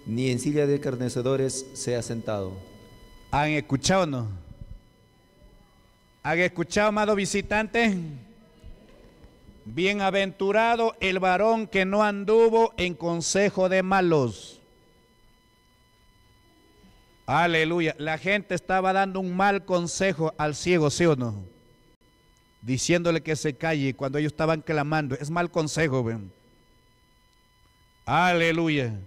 Speaker 1: ni en silla de carnecedores se ha sentado. ¿Han escuchado o no? ¿Han escuchado, amado visitante. Bienaventurado el varón que no anduvo en consejo de malos. Aleluya. La gente estaba dando un mal consejo al ciego, ¿sí o no? diciéndole que se calle cuando ellos estaban clamando. Es mal consejo, ven. Aleluya.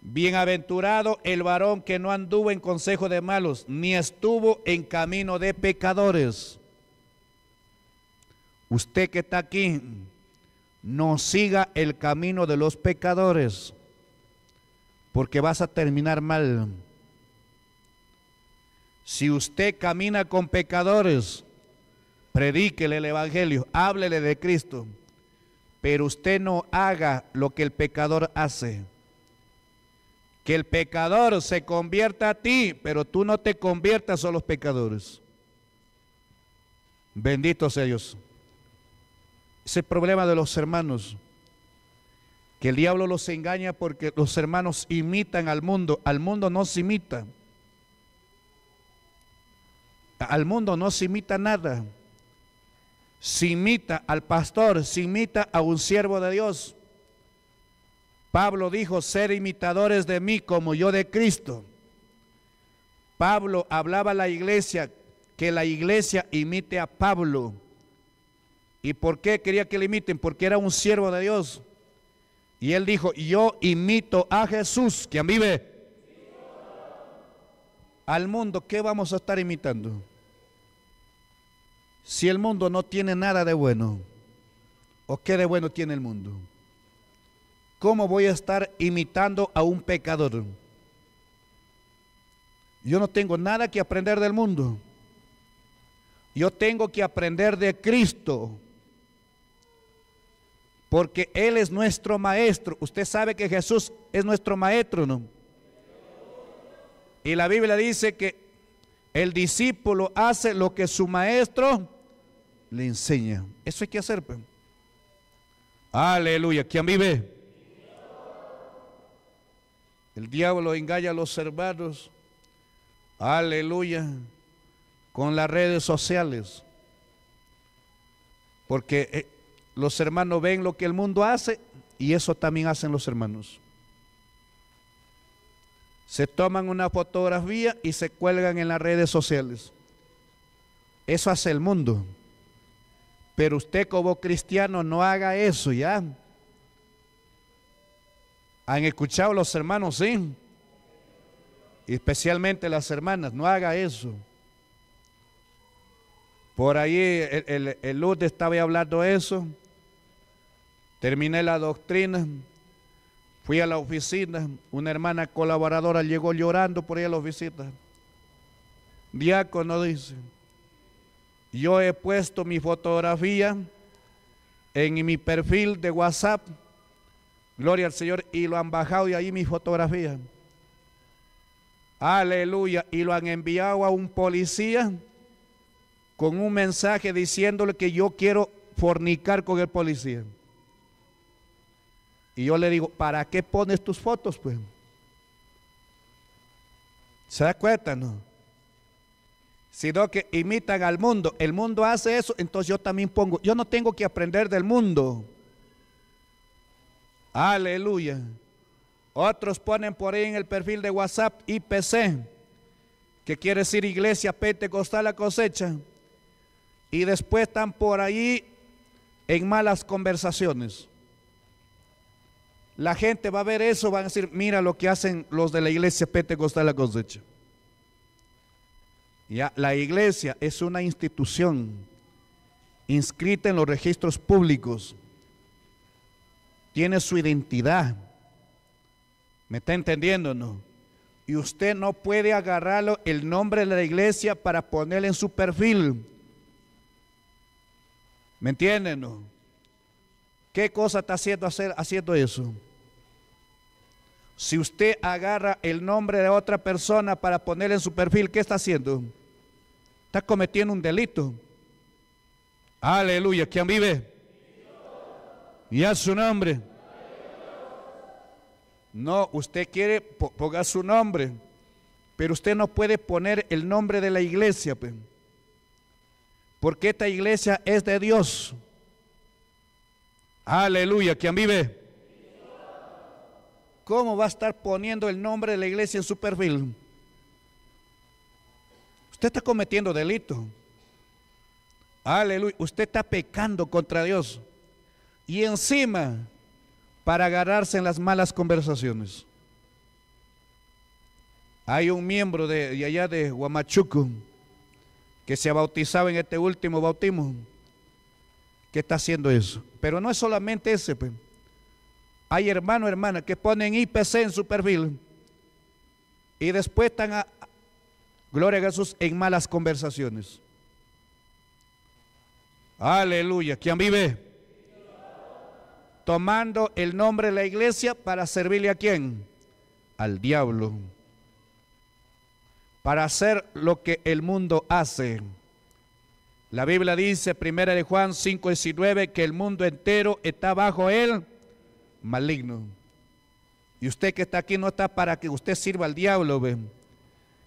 Speaker 1: Bienaventurado el varón que no anduvo en consejo de malos, ni estuvo en camino de pecadores. Usted que está aquí, no siga el camino de los pecadores, porque vas a terminar mal. Si usted camina con pecadores, predíquele el Evangelio, háblele de Cristo, pero usted no haga lo que el pecador hace. Que el pecador se convierta a ti, pero tú no te conviertas a los pecadores. Benditos ellos. Ese problema de los hermanos, que el diablo los engaña porque los hermanos imitan al mundo, al mundo no se imita. Al mundo no se imita nada se imita al pastor, se imita a un siervo de Dios. Pablo dijo, ser imitadores de mí como yo de Cristo. Pablo hablaba a la iglesia, que la iglesia imite a Pablo. ¿Y por qué quería que le imiten? Porque era un siervo de Dios. Y él dijo, yo imito a Jesús, quien vive. Al mundo, ¿qué vamos a estar imitando? si el mundo no tiene nada de bueno? ¿O qué de bueno tiene el mundo? ¿Cómo voy a estar imitando a un pecador? Yo no tengo nada que aprender del mundo. Yo tengo que aprender de Cristo. Porque Él es nuestro maestro. Usted sabe que Jesús es nuestro maestro, ¿no? Y la Biblia dice que el discípulo hace lo que su maestro le enseña. Eso hay que hacer. Pues. Aleluya. ¿Quién vive? El diablo engaña a los hermanos. Aleluya. Con las redes sociales. Porque eh, los hermanos ven lo que el mundo hace y eso también hacen los hermanos. Se toman una fotografía y se cuelgan en las redes sociales. Eso hace el mundo. Pero usted como cristiano no haga eso, ¿ya? ¿Han escuchado los hermanos? Sí. Especialmente las hermanas, no haga eso. Por ahí el, el, estaba hablando eso. Terminé la doctrina. Fui a la oficina, una hermana colaboradora llegó llorando por ahí a la oficina. Diácono dice, yo he puesto mi fotografía en mi perfil de WhatsApp, gloria al Señor, y lo han bajado y ahí mi fotografía. Aleluya, y lo han enviado a un policía con un mensaje diciéndole que yo quiero fornicar con el policía. Y yo le digo, ¿para qué pones tus fotos, pues? ¿Se da cuenta, no? sino que imitan al mundo. El mundo hace eso, entonces yo también pongo, yo no tengo que aprender del mundo. Aleluya. Otros ponen por ahí en el perfil de WhatsApp IPC, que quiere decir Iglesia Pentecostal la cosecha. Y después están por ahí en malas conversaciones. La gente va a ver eso, van a decir, mira lo que hacen los de la Iglesia Pentecostal la cosecha. Ya, la iglesia es una institución inscrita en los registros públicos. Tiene su identidad. ¿Me está entendiendo no? Y usted no puede agarrarlo el nombre de la iglesia para ponerle en su perfil. ¿Me entienden no? ¿Qué cosa está haciendo, hacer, haciendo eso? Si usted agarra el nombre de otra persona para poner en su perfil, ¿qué está haciendo? Está cometiendo un delito. Aleluya. ¿Quién vive? Y a su nombre. No, usted quiere, poner su nombre, pero usted no puede poner el nombre de la iglesia, porque esta iglesia es de Dios. Aleluya, ¿quién vive? ¿Cómo va a estar poniendo el nombre de la iglesia en su perfil? Usted está cometiendo delito. Aleluya. Usted está pecando contra Dios. Y encima, para agarrarse en las malas conversaciones. Hay un miembro de, allá de Huamachuco que se ha bautizado en este último bautismo que está haciendo eso. Pero no es solamente ese. Pues. Hay hermanos, hermana que ponen IPC en su perfil y después están, a, gloria a Jesús, en malas conversaciones. Aleluya. ¿Quién vive? Tomando el nombre de la iglesia para servirle a quién? Al diablo. Para hacer lo que el mundo hace. La Biblia dice, primera de Juan 5:19, que el mundo entero está bajo él maligno. Y usted que está aquí no está para que usted sirva al diablo,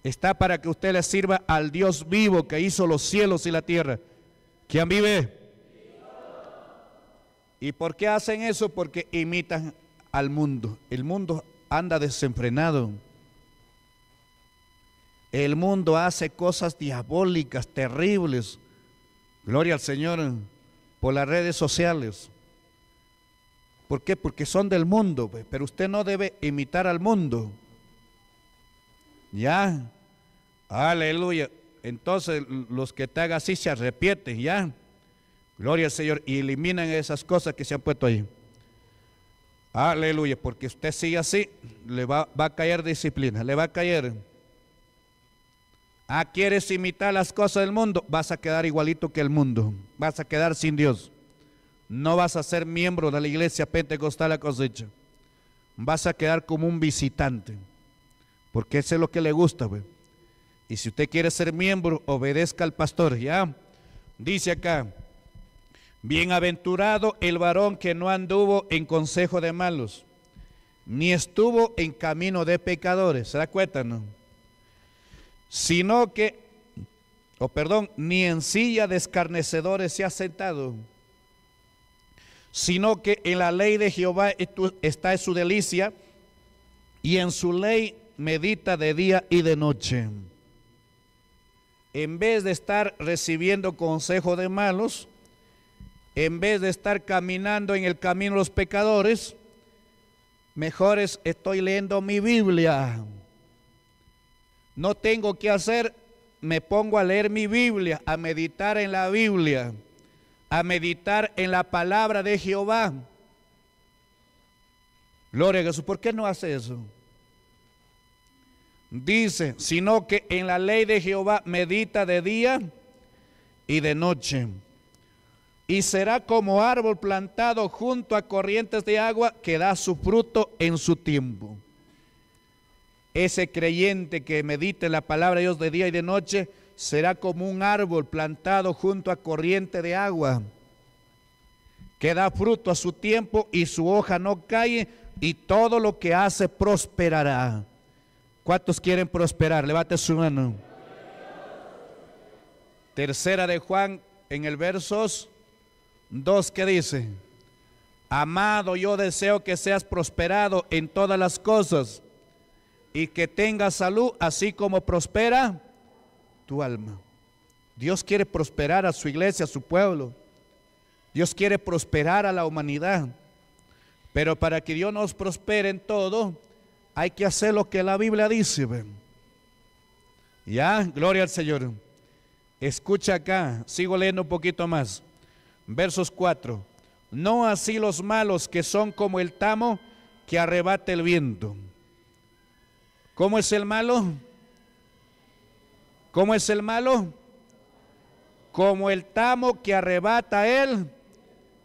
Speaker 1: Está para que usted le sirva al Dios vivo que hizo los cielos y la tierra. ¿Quién vive? ¿Y por qué hacen eso? Porque imitan al mundo. El mundo anda desenfrenado. El mundo hace cosas diabólicas, terribles. Gloria al Señor por las redes sociales. ¿Por qué? Porque son del mundo, pues, pero usted no debe imitar al mundo. ¿Ya? Aleluya. Entonces los que te hagan así se arrepienten, ¿ya? Gloria al Señor. Y eliminan esas cosas que se han puesto ahí. Aleluya, porque usted sigue así, le va, va a caer disciplina, le va a caer. Ah, quieres imitar las cosas del mundo, vas a quedar igualito que el mundo, vas a quedar sin Dios no vas a ser miembro de la iglesia pentecostal a cosecha. Vas a quedar como un visitante, porque eso es lo que le gusta. güey. Y si usted quiere ser miembro, obedezca al pastor. Ya dice acá: Bienaventurado el varón que no anduvo en consejo de malos, ni estuvo en camino de pecadores. ¿Se da no? Sino que, o perdón, ni en silla de escarnecedores se ha sentado sino que en la ley de Jehová está su delicia y en su ley medita de día y de noche. En vez de estar recibiendo consejo de malos, en vez de estar caminando en el camino de los pecadores, mejor estoy leyendo mi Biblia. No tengo que hacer, me pongo a leer mi Biblia, a meditar en la Biblia a meditar en la palabra de Jehová. Gloria a Jesús, ¿por qué no hace eso? Dice, sino que en la ley de Jehová medita de día y de noche. Y será como árbol plantado junto a corrientes de agua que da su fruto en su tiempo. Ese creyente que medite la palabra de Dios de día y de noche, será como un árbol plantado junto a corriente de agua, que da fruto a su tiempo y su hoja no cae, y todo lo que hace prosperará. ¿Cuántos quieren prosperar? Levante su mano. Tercera de Juan en el versos 2 que dice, amado, yo deseo que seas prosperado en todas las cosas y que tengas salud así como prospera tu alma. Dios quiere prosperar a su iglesia, a su pueblo. Dios quiere prosperar a la humanidad. Pero para que Dios nos prospere en todo, hay que hacer lo que la Biblia dice. Ya, gloria al Señor. Escucha acá, sigo leyendo un poquito más. Versos 4. No así los malos que son como el tamo que arrebata el viento. ¿Cómo es el malo? ¿Cómo es el malo? Como el tamo que arrebata él,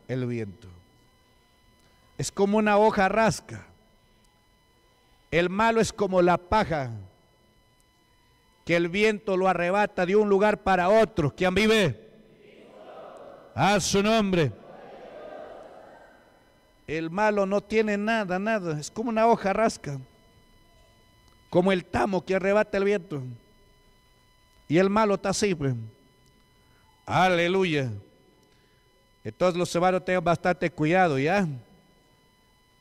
Speaker 1: el viento. Es como una hoja rasca. El malo es como la paja que el viento lo arrebata de un lugar para otro. ¿Quién vive? A su nombre. El malo no tiene nada, nada. Es como una hoja rasca. Como el tamo que arrebata el viento. Y el malo está así, pues. Aleluya. Entonces los hermanos tengan bastante cuidado, ¿ya?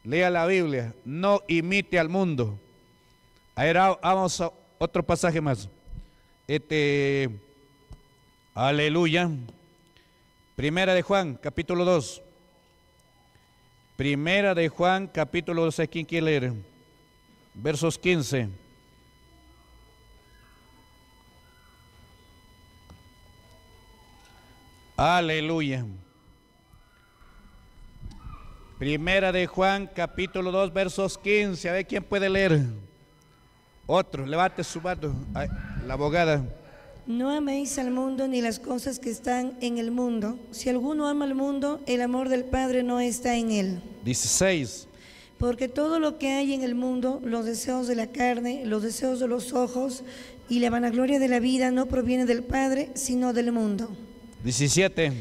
Speaker 1: Lea la Biblia, no imite al mundo. A ver, ah, vamos a otro pasaje más. Este, aleluya. Primera de Juan, capítulo 2. Primera de Juan, capítulo 2, ¿quién quiere leer? Versos 15. Aleluya. Primera de Juan, capítulo 2, versos 15. A ver quién puede leer. Otro, levante su mano. la abogada. No améis al mundo ni las cosas que están en el mundo. Si alguno ama al mundo, el amor del Padre no está en él. 16. Porque todo lo que hay en el mundo, los deseos de la carne, los deseos de los ojos y la vanagloria de la vida no proviene del Padre, sino del mundo. 17.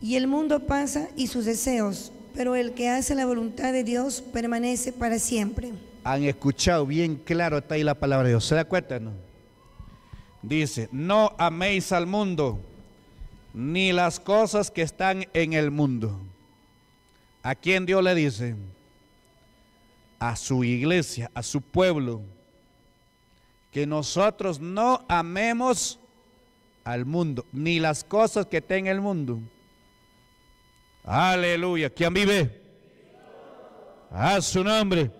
Speaker 1: Y el mundo pasa y sus deseos, pero el que hace la voluntad de Dios permanece para siempre. Han escuchado bien claro, está ahí la palabra de Dios. ¿Se da cuenta? No? Dice, no améis al mundo, ni las cosas que están en el mundo. ¿A quién Dios le dice? A su iglesia, a su pueblo. Que nosotros no amemos al mundo, ni las cosas que en el mundo. Aleluya. ¿Quién vive? A su nombre.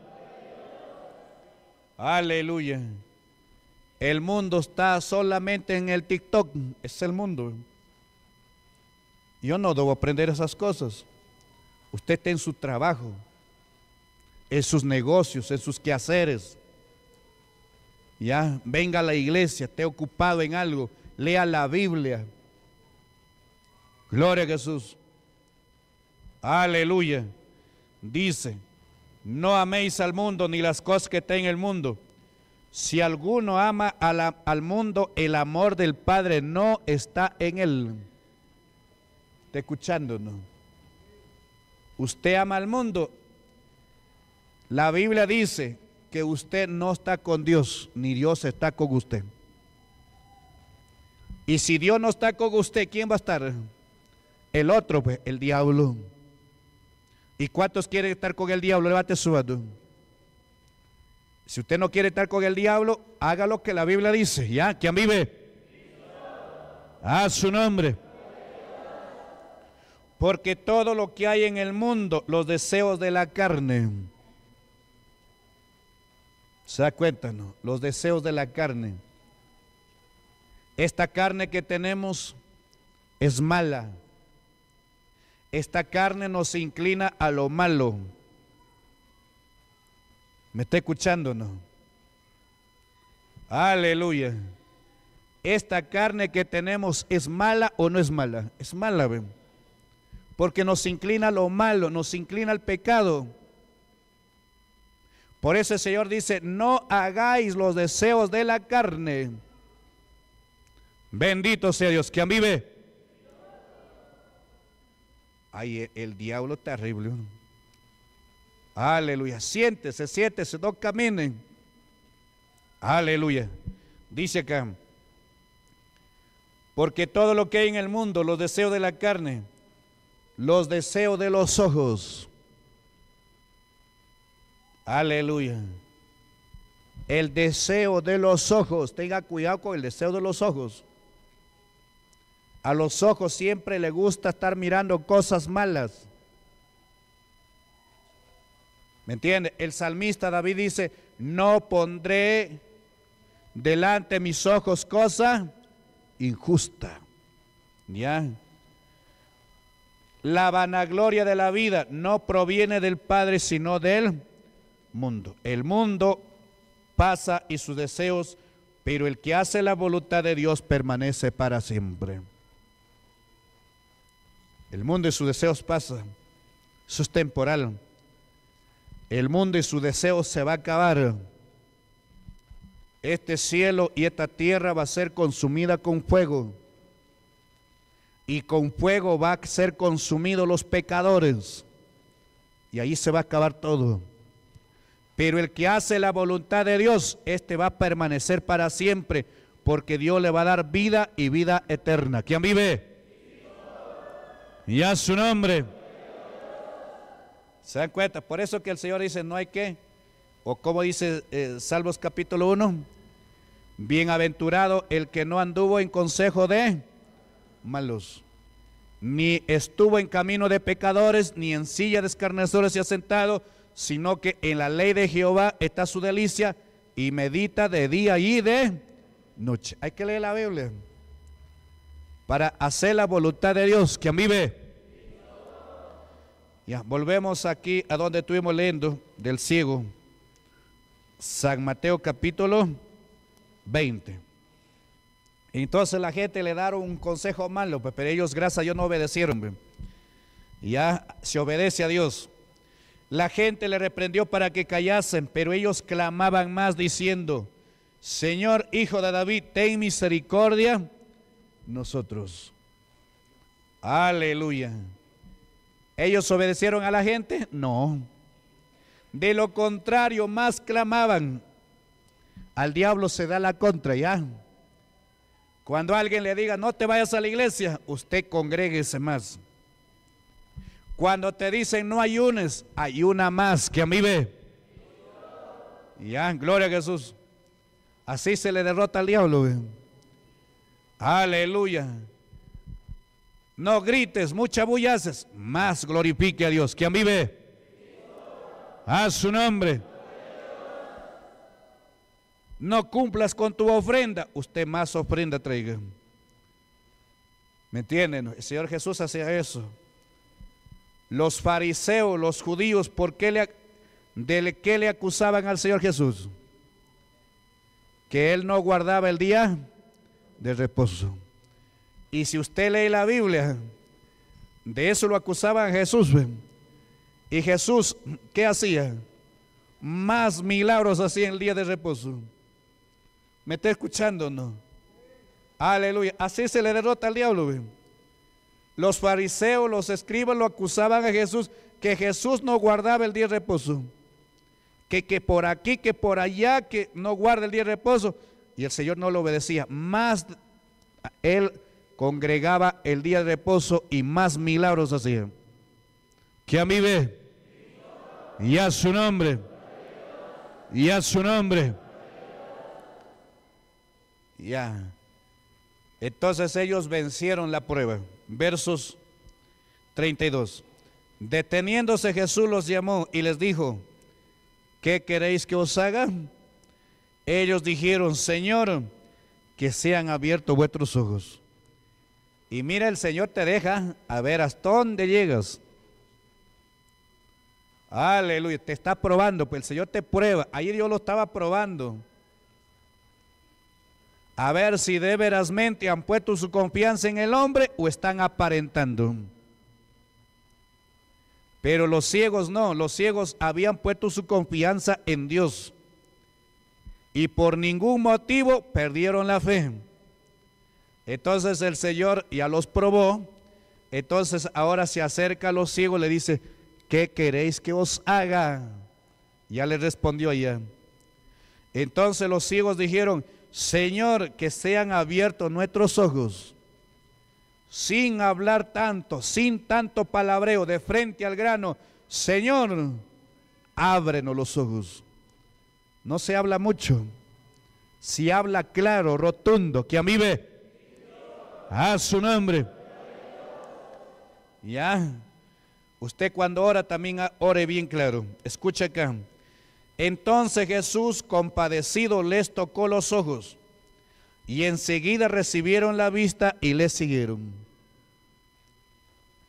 Speaker 1: Aleluya. El mundo está solamente en el TikTok. Es el mundo. Yo no debo aprender esas cosas. Usted está en su trabajo, en sus negocios, en sus quehaceres. Ya, venga a la iglesia, esté ocupado en algo lea la Biblia. Gloria a Jesús. Aleluya. Dice, no améis al mundo ni las cosas que está en el mundo. Si alguno ama al mundo, el amor del Padre no está en él. Está escuchándonos. Usted ama al mundo. La Biblia dice que usted no está con Dios, ni Dios está con usted. Y si Dios no está con usted, ¿quién va a estar? El otro, pues, el diablo. ¿Y cuántos quieren estar con el diablo? Levante su mano. Si usted no quiere estar con el diablo, haga lo que la Biblia dice. ¿Ya? ¿Quién vive? A su nombre. Porque todo lo que hay en el mundo, los deseos de la carne. ¿Se da cuenta? No? Los deseos de la carne esta carne que tenemos es mala. Esta carne nos inclina a lo malo. ¿Me está escuchando no? Aleluya. Esta carne que tenemos es mala o no es mala? Es mala, Porque nos inclina a lo malo, nos inclina al pecado. Por eso el Señor dice, no hagáis los deseos de la carne. Bendito sea Dios. quien vive? Ay, e, el diablo terrible. Aleluya. Siéntese, siéntese, no caminen. Aleluya. Dice acá. Porque todo lo que hay en el mundo, los deseos de la carne, los deseos de los ojos. Aleluya. El deseo de los ojos. Tenga cuidado con el deseo de los ojos. A los ojos siempre le gusta estar mirando cosas malas. ¿Me entiende? El salmista David dice, no pondré delante mis ojos cosa injusta. ¿Ya? La vanagloria de la vida no proviene del Padre, sino del mundo. El mundo pasa y sus deseos, pero el que hace la voluntad de Dios permanece para siempre. El mundo y sus deseos pasa, eso es temporal. El mundo y sus deseos se va a acabar. Este cielo y esta tierra va a ser consumida con fuego. Y con fuego va a ser consumidos los pecadores. Y ahí se va a acabar todo. Pero el que hace la voluntad de Dios, este va a permanecer para siempre, porque Dios le va a dar vida y vida eterna. ¿Quién vive? Y a su nombre. ¿Se dan cuenta? Por eso que el Señor dice, no hay que, o como dice eh, Salmos capítulo 1, bienaventurado el que no anduvo en consejo de malos, ni estuvo en camino de pecadores, ni en silla de escarnecedores se ha sentado, sino que en la ley de Jehová está su delicia y medita de día y de noche. Hay que leer la Biblia para hacer la voluntad de Dios, que a mí ve. Ya, volvemos aquí a donde estuvimos leyendo del ciego, San Mateo capítulo 20. Entonces la gente le daron un consejo malo, pues, pero ellos gracias a Dios no obedecieron. Pues. Ya se obedece a Dios. La gente le reprendió para que callasen, pero ellos clamaban más diciendo, Señor Hijo de David, ten misericordia nosotros. Aleluya. ¿Ellos obedecieron a la gente? No. De lo contrario, más clamaban. Al diablo se da la contra, ¿ya? Cuando alguien le diga, no te vayas a la iglesia, usted congréguese más. Cuando te dicen, no ayunes, ayuna más, que a mí ve. Ya, gloria a Jesús. Así se le derrota al diablo. Aleluya. No grites, mucha bulla más glorifique a Dios. ¿Quién vive? A su nombre. No cumplas con tu ofrenda, usted más ofrenda traiga. ¿Me entienden? El Señor Jesús hacía eso. Los fariseos, los judíos, ¿por qué le, ¿de qué le acusaban al Señor Jesús? Que él no guardaba el día de reposo. Y si usted lee la Biblia, de eso lo acusaban a Jesús. Y Jesús, ¿qué hacía? Más milagros hacía el día de reposo. ¿Me está escuchando no? Aleluya. Así se le derrota al diablo. Los fariseos, los escribas lo acusaban a Jesús que Jesús no guardaba el día de reposo. Que, que por aquí, que por allá, que no guarda el día de reposo y el Señor no lo obedecía, más él congregaba el día de reposo y más milagros hacía. Que a mí ve, y a su nombre, y a su nombre. Ya. Entonces ellos vencieron la prueba. Versos 32. Deteniéndose Jesús los llamó y les dijo, ¿qué queréis que os haga? Ellos dijeron, Señor, que sean abiertos vuestros ojos. Y mira, el Señor te deja a ver hasta dónde llegas. Aleluya, te está probando, pues el Señor te prueba. Ahí yo lo estaba probando. A ver si de verasmente han puesto su confianza en el hombre o están aparentando. Pero los ciegos no, los ciegos habían puesto su confianza en Dios y por ningún motivo perdieron la fe. Entonces el Señor ya los probó, entonces ahora se acerca a los ciegos, le dice, ¿qué queréis que os haga? Ya le respondió ella. Entonces los ciegos dijeron, Señor, que sean abiertos nuestros ojos, sin hablar tanto, sin tanto palabreo, de frente al grano, Señor, ábrenos los ojos. No se habla mucho. Si habla claro, rotundo, que a mí ve. A su nombre. Ya. Usted cuando ora también ore bien claro. Escucha acá. Entonces Jesús, compadecido, les tocó los ojos. Y enseguida recibieron la vista y le siguieron.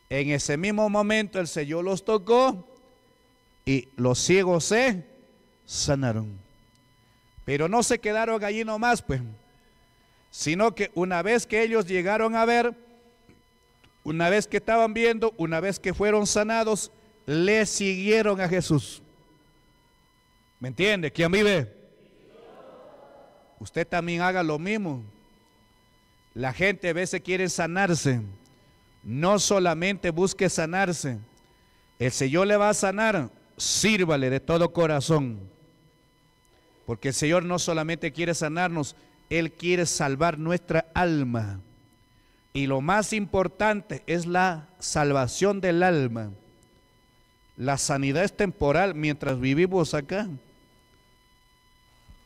Speaker 1: En ese mismo momento el Señor los tocó y los ciegos se sanaron. Pero no se quedaron allí nomás, pues, sino que una vez que ellos llegaron a ver, una vez que estaban viendo, una vez que fueron sanados, le siguieron a Jesús. ¿Me entiende? ¿Quién vive? Usted también haga lo mismo. La gente a veces quiere sanarse. No solamente busque sanarse. El Señor le va a sanar. Sírvale de todo corazón. Porque el Señor no solamente quiere sanarnos, Él quiere salvar nuestra alma. Y lo más importante es la salvación del alma. La sanidad es temporal mientras vivimos acá.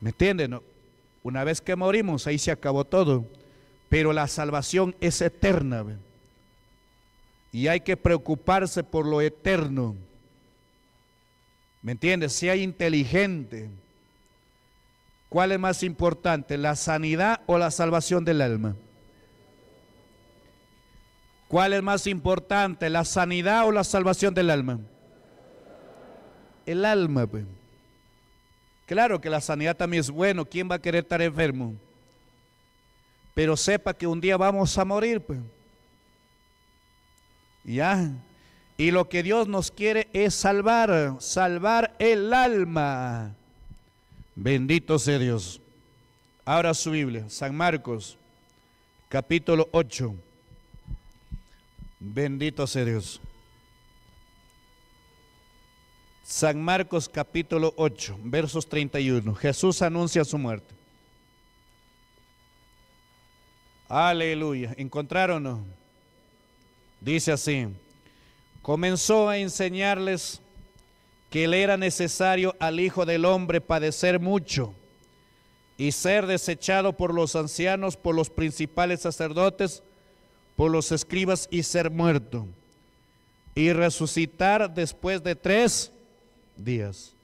Speaker 1: ¿Me entienden? Una vez que morimos, ahí se acabó todo. Pero la salvación es eterna. Y hay que preocuparse por lo eterno. ¿Me entiendes? Sea inteligente. ¿Cuál es más importante, la sanidad o la salvación del alma? ¿Cuál es más importante, la sanidad o la salvación del alma? El alma. Pues. Claro que la sanidad también es bueno. ¿Quién va a querer estar enfermo? Pero sepa que un día vamos a morir. Pues. Ya. Y lo que Dios nos quiere es salvar, salvar el alma. Bendito sea Dios. Abra su Biblia, San Marcos, capítulo 8. Bendito sea Dios. San Marcos capítulo 8, versos 31. Jesús anuncia su muerte. Aleluya. ¿Encontraron? Dice así. Comenzó a enseñarles que le era necesario al Hijo del Hombre padecer mucho y ser desechado por los ancianos, por los principales sacerdotes, por los escribas y ser muerto y resucitar después de tres días.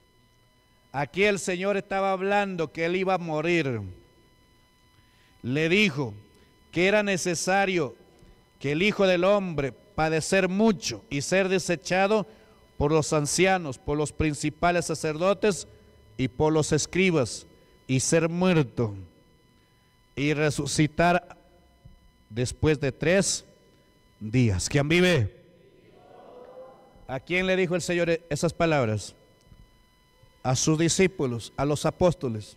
Speaker 1: Aquí el Señor estaba hablando que él iba a morir. Le dijo que era necesario que el Hijo del Hombre padecer mucho y ser desechado por los ancianos, por los principales sacerdotes y por los escribas, y ser muerto y resucitar después de tres días. ¿Quién vive? ¿A quién le dijo el Señor esas palabras? A sus discípulos, a los apóstoles.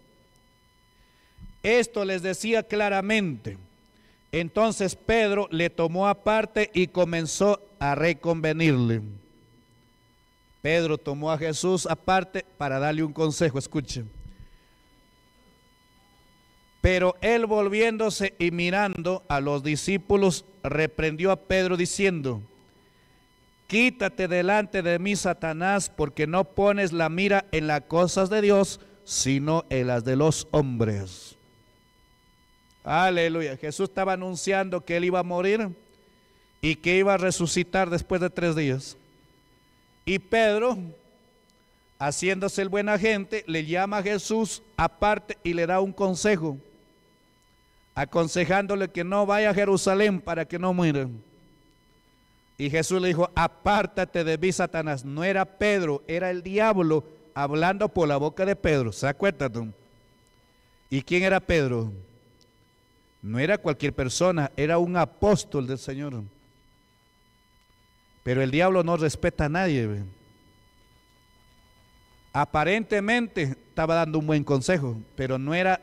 Speaker 1: Esto les decía claramente. Entonces Pedro le tomó aparte y comenzó a reconvenirle. Pedro tomó a Jesús aparte para darle un consejo, escuchen. Pero él volviéndose y mirando a los discípulos, reprendió a Pedro diciendo, quítate delante de mí, Satanás, porque no pones la mira en las cosas de Dios, sino en las de los hombres. Aleluya. Jesús estaba anunciando que él iba a morir y que iba a resucitar después de tres días. Y Pedro, haciéndose el buen agente, le llama a Jesús aparte y le da un consejo, aconsejándole que no vaya a Jerusalén para que no muera. Y Jesús le dijo, apártate de mí, Satanás. No era Pedro, era el diablo hablando por la boca de Pedro. ¿Se acuerdan? ¿Y quién era Pedro? No era cualquier persona, era un apóstol del Señor. Pero el diablo no respeta a nadie. Aparentemente estaba dando un buen consejo, pero no era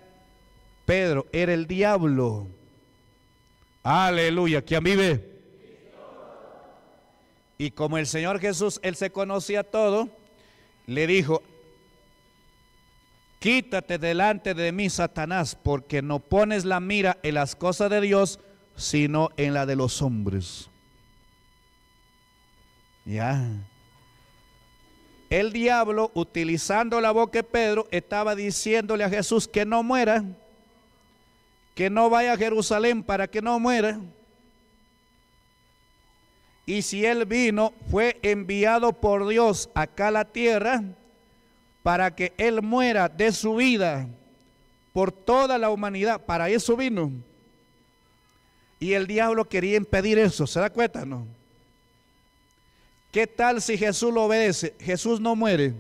Speaker 1: Pedro, era el diablo. Aleluya, ¿quién vive? Y como el Señor Jesús, él se conocía todo, le dijo, quítate delante de mí, Satanás, porque no pones la mira en las cosas de Dios, sino en la de los hombres. Ya. El diablo, utilizando la boca de Pedro, estaba diciéndole a Jesús que no muera, que no vaya a Jerusalén para que no muera. Y si él vino, fue enviado por Dios acá a la tierra para que él muera de su vida por toda la humanidad. Para eso vino. Y el diablo quería impedir eso. ¿Se da cuenta? No. ¿Qué tal si Jesús lo obedece? Jesús no muere.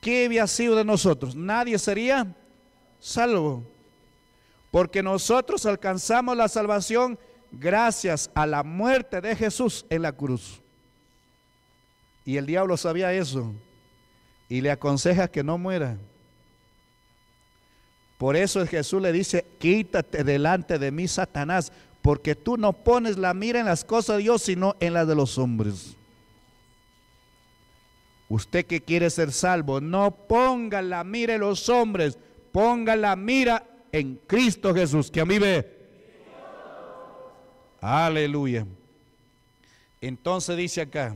Speaker 1: ¿Qué había sido de nosotros? Nadie sería salvo. Porque nosotros alcanzamos la salvación gracias a la muerte de Jesús en la cruz. Y el diablo sabía eso y le aconseja que no muera. Por eso Jesús le dice, quítate delante de mí, Satanás, porque tú no pones la mira en las cosas de Dios, sino en las de los hombres. Usted que quiere ser salvo, no ponga la mira en los hombres, ponga la mira en Cristo Jesús, que a mí ve. Aleluya. Entonces dice acá,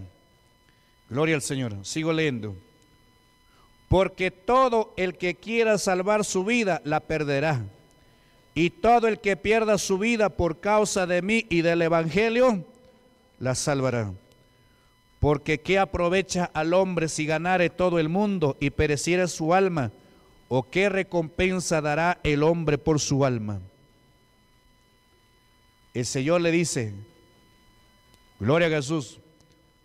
Speaker 1: gloria al Señor, sigo leyendo. Porque todo el que quiera salvar su vida la perderá y todo el que pierda su vida por causa de mí y del Evangelio, la salvará. Porque ¿qué aprovecha al hombre si ganare todo el mundo y pereciera su alma? ¿O qué recompensa dará el hombre por su alma? El Señor le dice, Gloria a Jesús,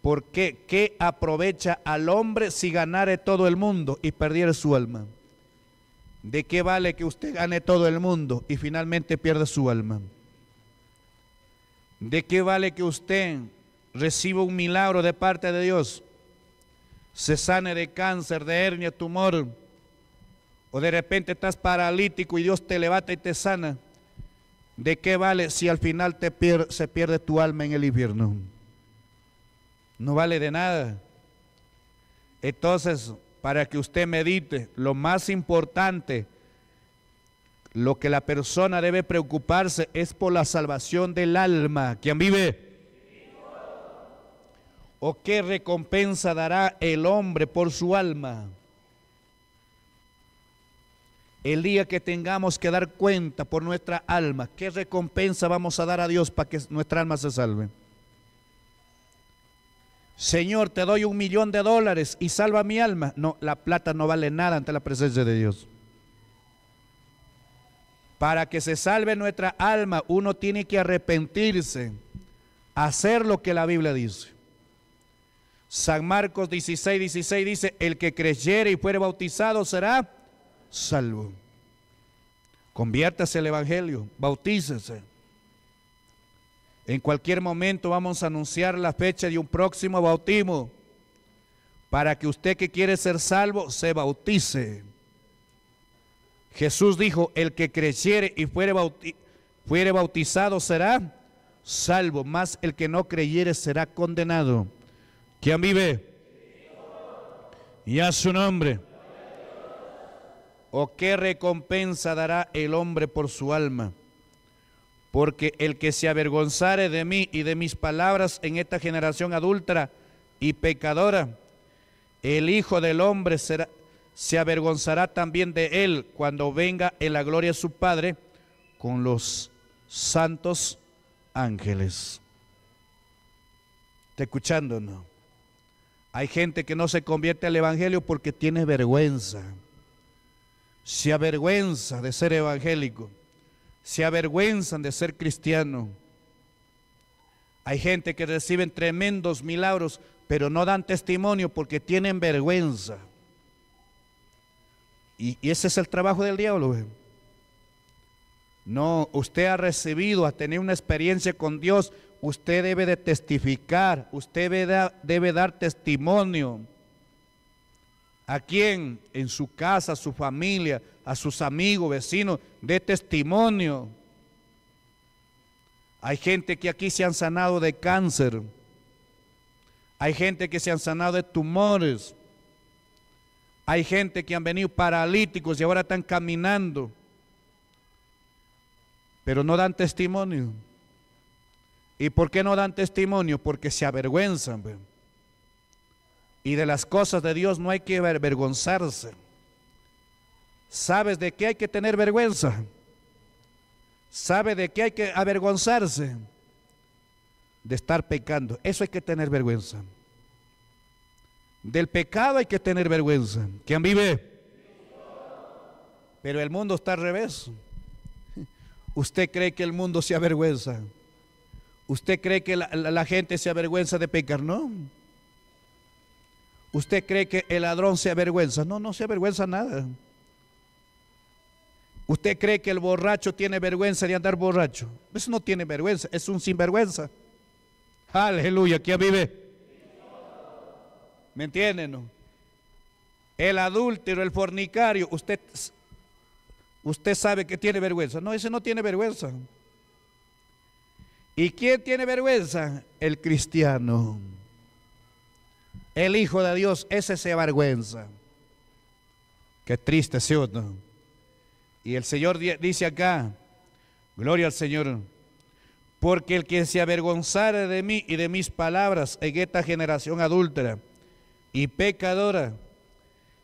Speaker 1: porque ¿qué aprovecha al hombre si ganare todo el mundo y perdiere su alma? ¿De qué vale que usted gane todo el mundo y finalmente pierda su alma? ¿De qué vale que usted reciba un milagro de parte de Dios? Se sane de cáncer, de hernia, tumor, o de repente estás paralítico y Dios te levanta y te sana. ¿De qué vale si al final te se pierde tu alma en el infierno? No vale de nada. Entonces, para que usted medite lo más importante. Lo que la persona debe preocuparse es por la salvación del alma. ¿Quién vive? ¿O qué recompensa dará el hombre por su alma? El día que tengamos que dar cuenta por nuestra alma, ¿qué recompensa vamos a dar a Dios para que nuestra alma se salve? Señor, te doy un millón de dólares y salva mi alma. No, la plata no vale nada ante la presencia de Dios. Para que se salve nuestra alma, uno tiene que arrepentirse, hacer lo que la Biblia dice. San Marcos 16, 16 dice, el que creyere y fuere bautizado será salvo. Conviértase al Evangelio, bautícese. En cualquier momento vamos a anunciar la fecha de un próximo bautismo para que usted que quiere ser salvo se bautice. Jesús dijo, el que creyere y fuere, bautizado será salvo, más el que no creyere será condenado. ¿Quién vive? Y a su nombre. ¿O qué recompensa dará el hombre por su alma? Porque el que se avergonzare de mí y de mis palabras en esta generación adulta y pecadora, el Hijo del Hombre será, se avergonzará también de él cuando venga en la gloria de su Padre con los santos ángeles. ¿Está escuchando no? Hay gente que no se convierte al Evangelio porque tiene vergüenza. Se avergüenza de ser evangélico se avergüenzan de ser cristiano. Hay gente que reciben tremendos milagros, pero no dan testimonio porque tienen vergüenza. Y, ese es el trabajo del diablo. No, usted ha recibido, ha tenido una experiencia con Dios, usted debe de testificar, usted debe, debe dar testimonio. ¿A quien En su casa, su familia, a sus amigos, vecinos, de testimonio. Hay gente que aquí se han sanado de cáncer. Hay gente que se han sanado de tumores. Hay gente que han venido paralíticos y ahora están caminando. Pero no dan testimonio. ¿Y por qué no dan testimonio? Porque se avergüenzan. Pues. Y de las cosas de Dios no hay que avergonzarse. ¿Sabes de qué hay que tener vergüenza? ¿Sabe de qué hay que avergonzarse? De estar pecando. Eso hay que tener vergüenza. Del pecado hay que tener vergüenza. ¿Quién vive? Pero el mundo está al revés. Usted cree que el mundo se avergüenza. Usted cree que la, la gente se avergüenza de pecar, ¿no? Usted cree que el ladrón se avergüenza. No, no se avergüenza nada. ¿Usted cree que el borracho tiene vergüenza de andar borracho? Ese no tiene vergüenza, es un sinvergüenza. Aleluya, ¿quién vive? ¿Me entienden? El adúltero, el fornicario, usted, usted sabe que tiene vergüenza. No, ese no tiene vergüenza. ¿Y quién tiene vergüenza? El cristiano. El Hijo de Dios, ese se avergüenza. Qué triste, ¿sí y el Señor dice acá, gloria al Señor, porque el que se avergonzare de mí y de mis palabras en esta generación adúltera y pecadora,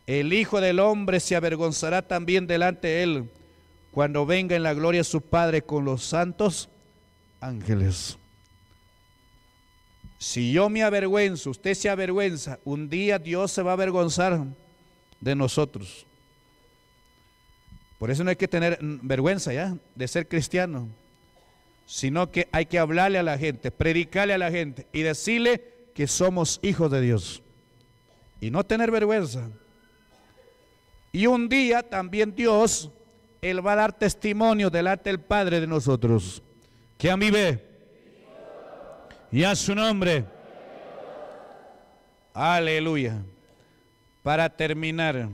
Speaker 1: el Hijo del Hombre se avergonzará también delante de él cuando venga en la gloria su Padre con los santos ángeles. Si yo me avergüenzo, usted se avergüenza, un día Dios se va a avergonzar de nosotros. Por eso no hay que tener vergüenza ya de ser cristiano, sino que hay que hablarle a la gente, predicarle a la gente y decirle que somos hijos de Dios. Y no tener vergüenza. Y un día también Dios, Él va a dar testimonio delante del Padre de nosotros, que a mí ve y a su nombre. Aleluya. Para terminar.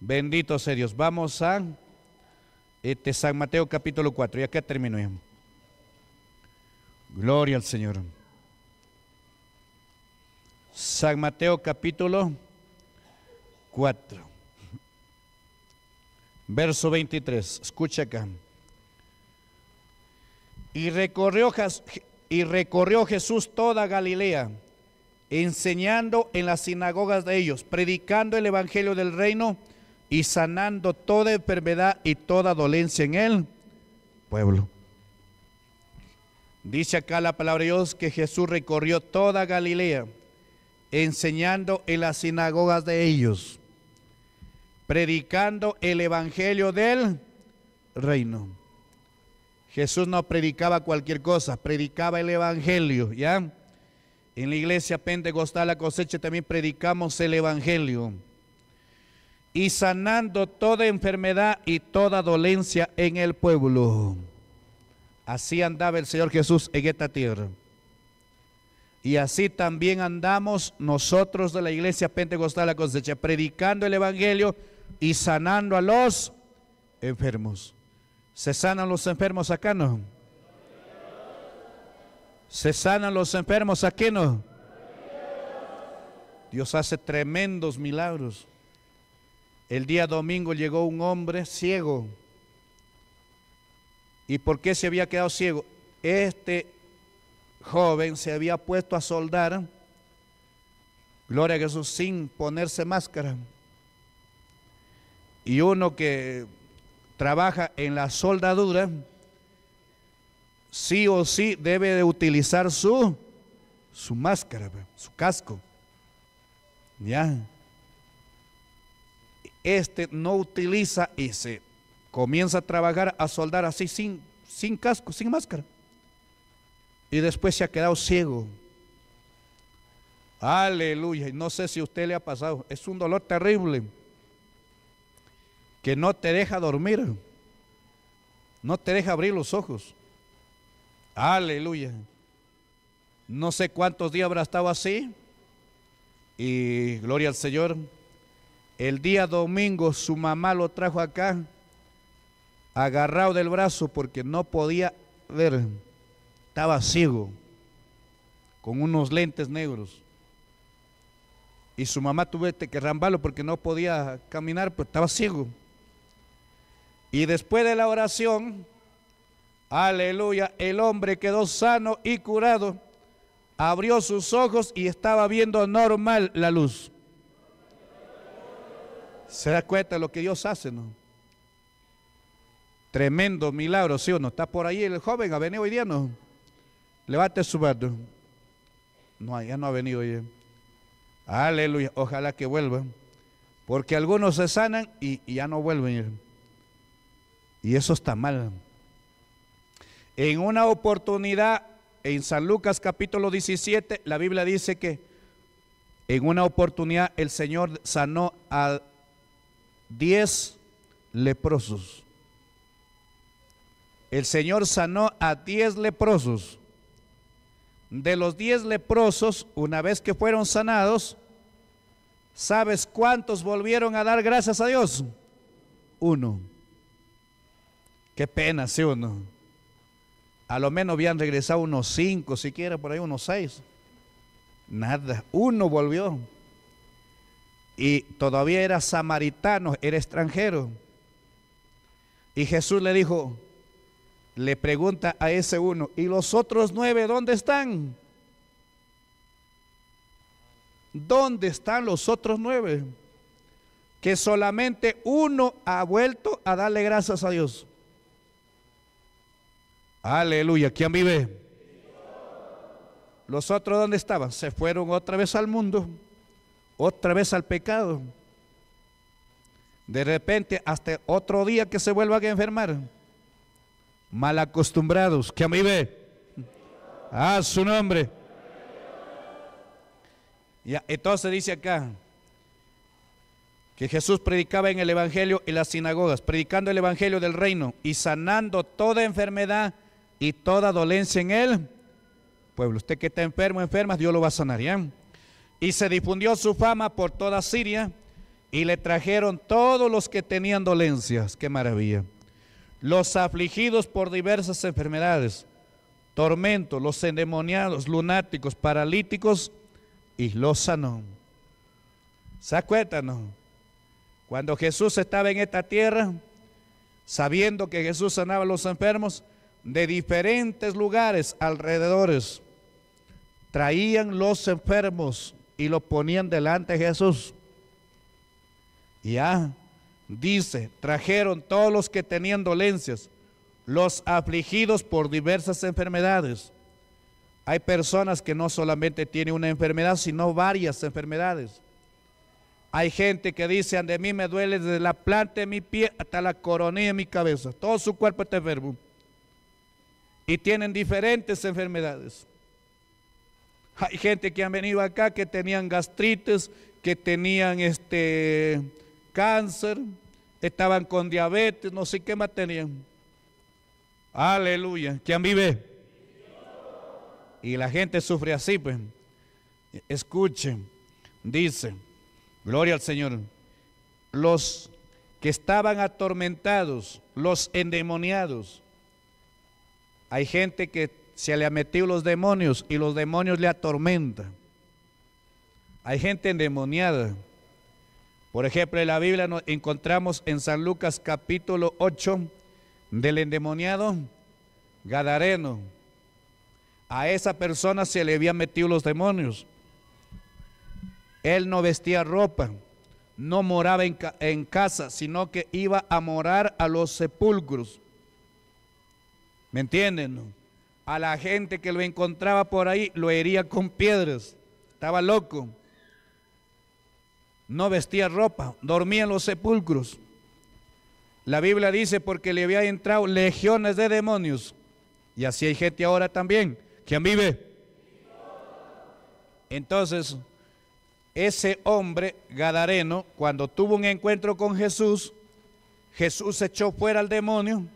Speaker 1: Bendito sea Dios. Vamos a este, San Mateo capítulo 4. Y acá termino Gloria al Señor. San Mateo capítulo 4. Verso 23. Escucha acá. Y y recorrió Jesús toda Galilea, enseñando en las sinagogas de ellos, predicando el Evangelio del reino y sanando toda enfermedad y toda dolencia en el pueblo. Dice acá la palabra de Dios que Jesús recorrió toda Galilea, enseñando en las sinagogas de ellos, predicando el evangelio del reino. Jesús no predicaba cualquier cosa, predicaba el evangelio, ¿ya? En la iglesia pentecostal, la cosecha, también predicamos el evangelio y sanando toda enfermedad y toda dolencia en el pueblo. Así andaba el Señor Jesús en esta tierra. Y así también andamos nosotros de la iglesia pentecostal la cosecha, predicando el Evangelio y sanando a los enfermos. ¿Se sanan los enfermos acá no? ¿Se sanan los enfermos aquí no? Dios hace tremendos milagros. El día domingo llegó un hombre ciego. ¿Y por qué se había quedado ciego? Este joven se había puesto a soldar, gloria a Jesús, sin ponerse máscara. Y uno que trabaja en la soldadura, sí o sí debe de utilizar su, su máscara, su casco. Ya este no utiliza y se comienza a trabajar, a soldar así sin, sin casco, sin máscara. Y después se ha quedado ciego. Aleluya. Y no sé si a usted le ha pasado. Es un dolor terrible. Que no te deja dormir. No te deja abrir los ojos. Aleluya. No sé cuántos días habrá estado así. Y gloria al Señor el día domingo su mamá lo trajo acá, agarrado del brazo porque no podía ver, estaba ciego, con unos lentes negros. Y su mamá tuvo este que rambarlo porque no podía caminar, pues estaba ciego. Y después de la oración, aleluya, el hombre quedó sano y curado, abrió sus ojos y estaba viendo normal la luz. Se da cuenta de lo que Dios hace, ¿no? Tremendo milagro, ¿sí o no? Está por ahí el joven, ha venido hoy día, ¿no? Levante su mano. No, ya no ha venido hoy. Aleluya, ojalá que vuelva. Porque algunos se sanan y, y ya no vuelven. Y eso está mal. En una oportunidad, en San Lucas capítulo 17, la Biblia dice que en una oportunidad el Señor sanó a diez leprosos. El Señor sanó a diez leprosos. De los diez leprosos, una vez que fueron sanados, ¿sabes cuántos volvieron a dar gracias a Dios? Uno. Qué pena, si uno. A lo menos habían regresado unos cinco, siquiera por ahí unos seis. Nada, uno volvió y todavía era samaritano, era extranjero. Y Jesús le dijo, le pregunta a ese uno, ¿y los otros nueve dónde están? ¿Dónde están los otros nueve? Que solamente uno ha vuelto a darle gracias a Dios. Aleluya, ¿quién vive? Los otros dónde estaban? Se fueron otra vez al mundo otra vez al pecado. De repente, hasta otro día que se vuelva a enfermar. Mal acostumbrados, que a mí ve. A su nombre. Y entonces dice acá que Jesús predicaba en el Evangelio en las sinagogas, predicando el Evangelio del reino y sanando toda enfermedad y toda dolencia en él pueblo. Usted que está enfermo, enferma, Dios lo va a sanar. Y se difundió su fama por toda Siria y le trajeron todos los que tenían dolencias, qué maravilla, los afligidos por diversas enfermedades, tormentos, los endemoniados, lunáticos, paralíticos, y los sanó. ¿Se acuerdan? Cuando Jesús estaba en esta tierra, sabiendo que Jesús sanaba a los enfermos, de diferentes lugares alrededores, traían los enfermos y lo ponían delante de Jesús. Ya dice, trajeron todos los que tenían dolencias, los afligidos por diversas enfermedades. Hay personas que no solamente tienen una enfermedad, sino varias enfermedades. Hay gente que dice, de mí me duele desde la planta de mi pie hasta la coronilla de mi cabeza. Todo su cuerpo está enfermo. Y tienen diferentes enfermedades. Hay gente que han venido acá que tenían gastritis, que tenían este cáncer, estaban con diabetes, no sé qué más tenían. Aleluya. ¿Quién vive? Y la gente sufre así, pues. Escuchen, dice, gloria al Señor. Los que estaban atormentados, los endemoniados. Hay gente que se le ha metido los demonios y los demonios le atormentan. Hay gente endemoniada. Por ejemplo, en la Biblia nos encontramos en San Lucas capítulo 8 del endemoniado Gadareno. A esa persona se le habían metido los demonios. Él no vestía ropa, no moraba en, en casa, sino que iba a morar a los sepulcros. ¿Me entienden? A la gente que lo encontraba por ahí lo hería con piedras. Estaba loco. No vestía ropa, dormía en los sepulcros. La Biblia dice porque le había entrado legiones de demonios. Y así hay gente ahora también. ¿Quién vive? Entonces, ese hombre gadareno, cuando tuvo un encuentro con Jesús, Jesús echó fuera al demonio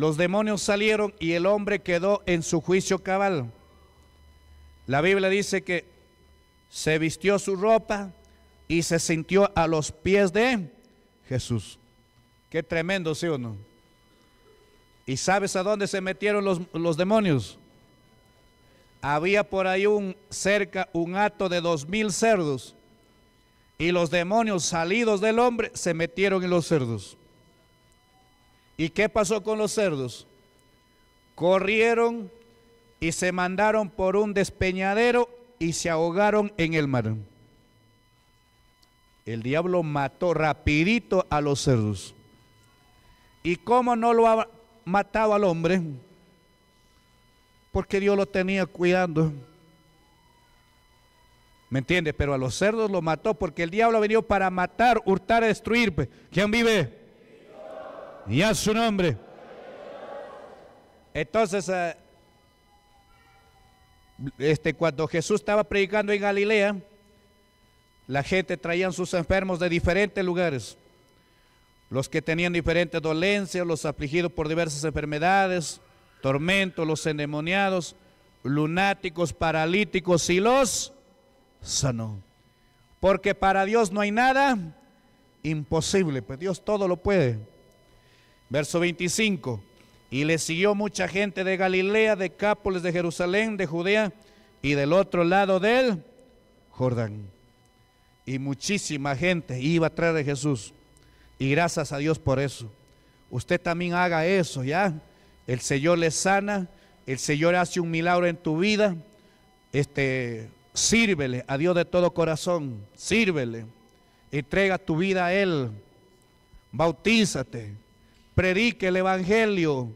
Speaker 1: los demonios salieron y el hombre quedó en su juicio cabal. La Biblia dice que se vistió su ropa y se sintió a los pies de Jesús. Qué tremendo, ¿sí o no? ¿Y sabes a dónde se metieron los, los demonios? Había por ahí un cerca un hato de dos mil cerdos. Y los demonios salidos del hombre se metieron en los cerdos. ¿Y qué pasó con los cerdos? Corrieron y se mandaron por un despeñadero y se ahogaron en el mar. El diablo mató rapidito a los cerdos. ¿Y cómo no lo ha matado al hombre? Porque Dios lo tenía cuidando. ¿Me entiendes? Pero a los cerdos lo mató porque el diablo ha venido para matar, hurtar, destruir. Pues. ¿Quién vive? y a su nombre. Entonces, eh, este, cuando Jesús estaba predicando en Galilea, la gente traían sus enfermos de diferentes lugares. Los que tenían diferentes dolencias, los afligidos por diversas enfermedades, tormentos, los endemoniados, lunáticos, paralíticos y los sanó. Porque para Dios no hay nada imposible, pues Dios todo lo puede. Verso 25. Y le siguió mucha gente de Galilea, de Cápoles, de Jerusalén, de Judea y del otro lado del Jordán. Y muchísima gente iba atrás de Jesús. Y gracias a Dios por eso. Usted también haga eso, ¿ya? El Señor le sana, el Señor hace un milagro en tu vida. Este, sírvele a Dios de todo corazón, sírvele. Entrega tu vida a Él. Bautízate predique el Evangelio,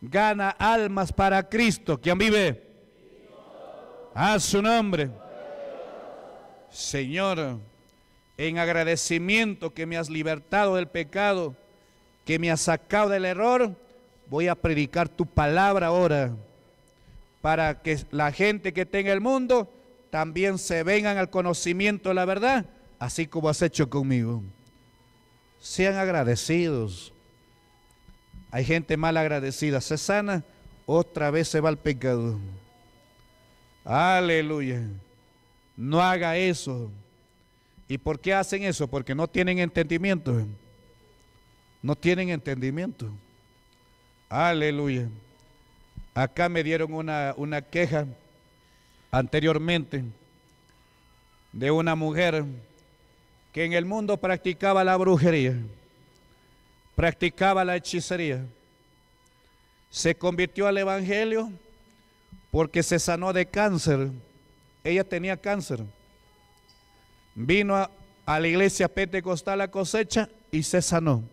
Speaker 1: gana almas para Cristo. ¿Quién vive? A su nombre. Señor, en agradecimiento que me has libertado del pecado, que me has sacado del error, voy a predicar tu palabra ahora, para que la gente que tenga el mundo también se vengan al conocimiento de la verdad, así como has hecho conmigo. Sean agradecidos. Hay gente mal agradecida. Se sana, otra vez se va al pecado. Aleluya. No haga eso. ¿Y por qué hacen eso? Porque no tienen entendimiento. No tienen entendimiento. Aleluya. Acá me dieron una, una queja anteriormente de una mujer que en el mundo practicaba la brujería, practicaba la hechicería. Se convirtió al Evangelio porque se sanó de cáncer. Ella tenía cáncer. Vino a, la iglesia pentecostal a cosecha y se sanó.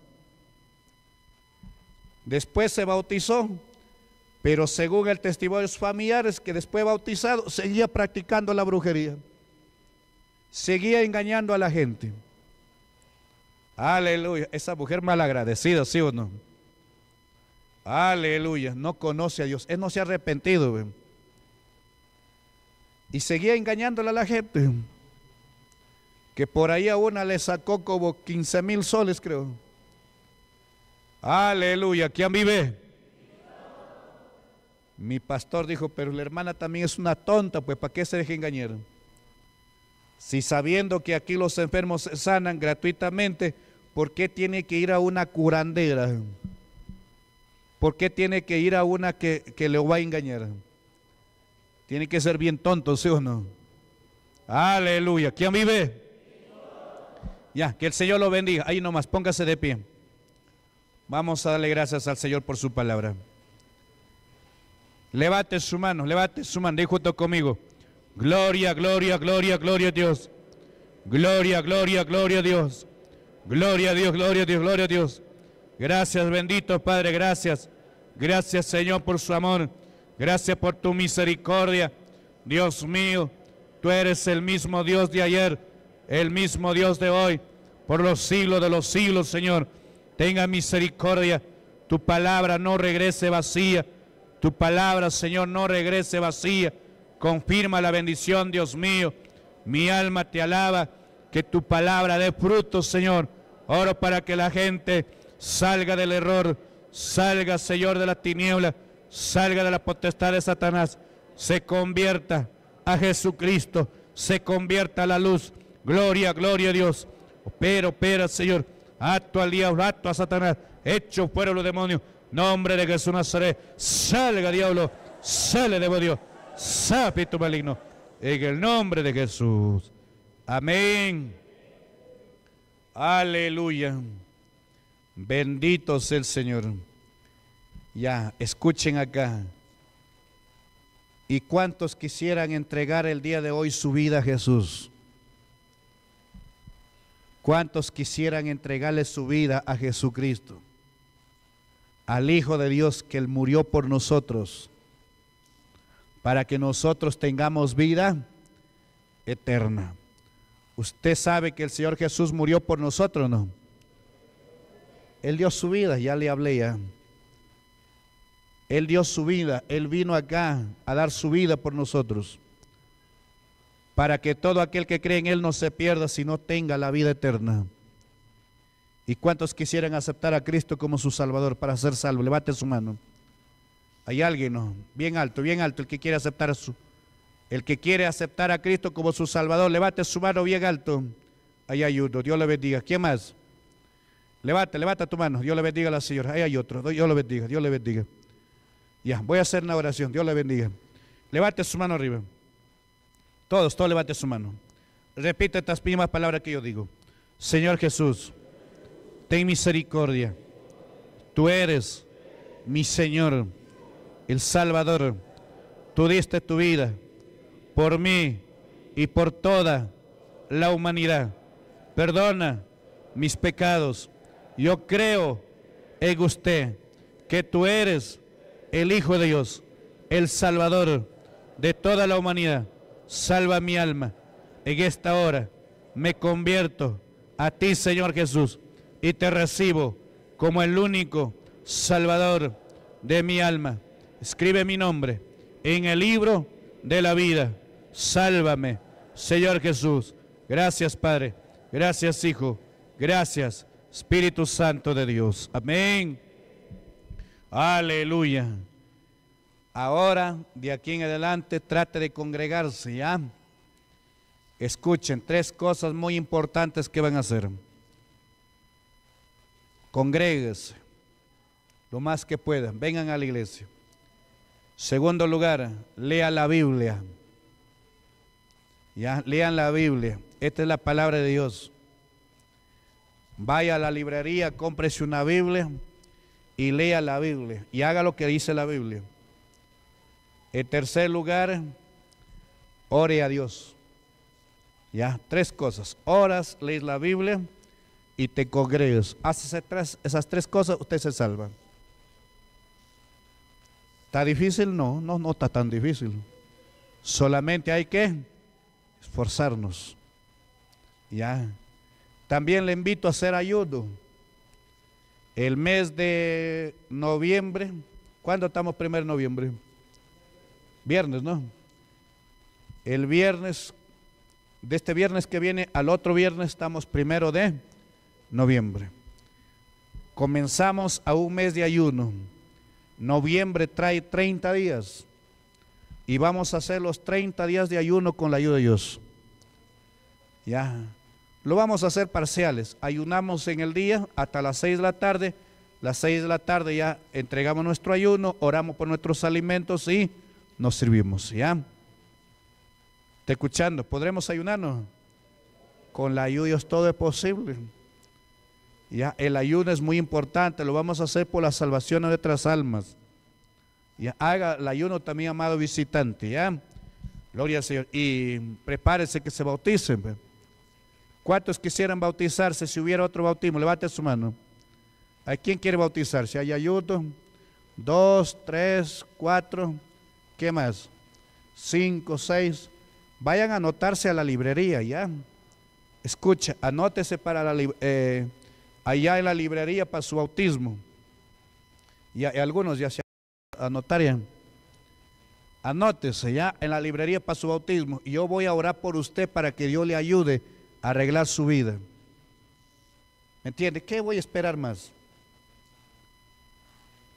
Speaker 1: Después se bautizó, pero según el testimonio de sus familiares que después bautizado, seguía practicando la brujería seguía engañando a la gente. Aleluya. Esa mujer malagradecida, ¿sí o no? Aleluya. No conoce a Dios. Él no se ha arrepentido. Y seguía engañándole a la gente. Que por ahí a una le sacó como 15 mil soles, creo. Aleluya. ¿Quién vive? Mi pastor dijo, pero la hermana también es una tonta, pues ¿para qué se deja engañar? Si sabiendo que aquí los enfermos sanan gratuitamente, ¿por qué tiene que ir a una curandera? ¿Por qué tiene que ir a una que, le va a engañar? Tiene que ser bien tonto, ¿sí o no? Aleluya. ¿Quién vive? Ya, que el Señor lo bendiga. Ahí nomás, póngase de pie. Vamos a darle gracias al Señor por su palabra. Levate su mano, levante su mano, junto conmigo. Gloria, gloria, gloria, gloria a Dios. Gloria, gloria, gloria a Dios. Gloria a Dios, gloria a Dios, gloria a Dios. Gracias, bendito Padre, gracias. Gracias, Señor, por su amor. Gracias por tu misericordia. Dios mío, tú eres el mismo Dios de ayer, el mismo Dios de hoy, por los siglos de los siglos, Señor. Tenga misericordia. Tu palabra no regrese vacía. Tu palabra, Señor, no regrese vacía Confirma la bendición, Dios mío. Mi alma te alaba, que tu palabra dé fruto, Señor. Oro para que la gente salga del error, salga, Señor, de la tiniebla, salga de la potestad de Satanás, se convierta a Jesucristo, se convierta a la luz. Gloria, gloria a Dios. Opera, opera, Señor. Acto al diablo, acto a Satanás. Hecho fuera los demonios. Nombre de Jesús Nazaret. Salga, diablo. Sale, Dios. Sápito maligno, en el nombre de Jesús. Amén. Aleluya. Bendito sea el Señor. Ya, escuchen acá. ¿Y cuántos quisieran entregar el día de hoy su vida a Jesús? ¿Cuántos quisieran entregarle su vida a Jesucristo? Al Hijo de Dios que Él murió por nosotros para que nosotros tengamos vida eterna. Usted sabe que el Señor Jesús murió por nosotros, ¿no? Él dio su vida, ya le hablé ya. Él dio su vida, Él vino acá a dar su vida por nosotros, para que todo aquel que cree en Él no se pierda, sino tenga la vida eterna. ¿Y cuántos quisieran aceptar a Cristo como su Salvador para ser salvo? Levante su mano. Hay alguien, ¿no? bien alto, bien alto, el que quiere aceptar a su, el que quiere aceptar a Cristo como su Salvador, levante su mano bien alto. Ahí hay uno, Dios le bendiga. ¿Quién más? Levate, levanta tu mano, Dios le bendiga a la señora. Ahí hay otro, Dios le bendiga, Dios le bendiga. Ya, voy a hacer una oración, Dios le bendiga. Levante su mano arriba. Todos, todos levante su mano. Repite estas mismas palabras que yo digo. Señor Jesús, ten misericordia. Tú eres mi Señor el Salvador, tú diste tu vida por mí y por toda la humanidad. Perdona mis pecados. Yo creo en usted, que tú eres el Hijo de Dios, el Salvador de toda la humanidad. Salva mi alma. En esta hora me convierto a ti, Señor Jesús, y te recibo como el único Salvador de mi alma escribe mi nombre en el libro de la vida. Sálvame, Señor Jesús. Gracias, Padre. Gracias, Hijo. Gracias, Espíritu Santo de Dios. Amén. Aleluya. Ahora, de aquí en adelante, trate de congregarse, ¿ya? Escuchen, tres cosas muy importantes que van a hacer. Congréguese lo más que puedan. Vengan a la iglesia. Segundo lugar, lea la Biblia. Ya, lean la Biblia. Esta es la palabra de Dios. Vaya a la librería, cómprese una Biblia y lea la Biblia. Y haga lo que dice la Biblia. En tercer lugar, ore a Dios. Ya, tres cosas. Oras, lees la Biblia y te congregues. Haces esas tres cosas, usted se salva difícil? No, no, no está tan difícil. Solamente hay que esforzarnos. Ya. También le invito a hacer ayudo El mes de noviembre, cuando estamos de noviembre? Viernes, ¿no? El viernes, de este viernes que viene al otro viernes estamos primero de noviembre. Comenzamos a un mes de ayuno Noviembre trae 30 días y vamos a hacer los 30 días de ayuno con la ayuda de Dios. Ya, lo vamos a hacer parciales. Ayunamos en el día hasta las 6 de la tarde. Las 6 de la tarde ya entregamos nuestro ayuno, oramos por nuestros alimentos y nos servimos. Ya, te escuchando, ¿podremos ayunarnos? Con la ayuda de Dios todo es posible. Ya, el ayuno es muy importante, lo vamos a hacer por la salvación de nuestras almas. Ya, haga el ayuno también, amado visitante, ¿ya? Gloria al Señor. Y prepárese que se bauticen. ¿Cuántos quisieran bautizarse si hubiera otro bautismo? Levante su mano. ¿A quién quiere bautizarse? ¿Hay ayuno? Dos, tres, cuatro, ¿qué más? Cinco, seis. Vayan a anotarse a la librería, ¿ya? Escucha, anótese para la librería. Eh, allá en la librería para su autismo. Y, algunos ya se anotarían. Anótese ya en la librería para su bautismo. Y yo voy a orar por usted para que Dios le ayude a arreglar su vida. ¿Me entiende? ¿Qué voy a esperar más?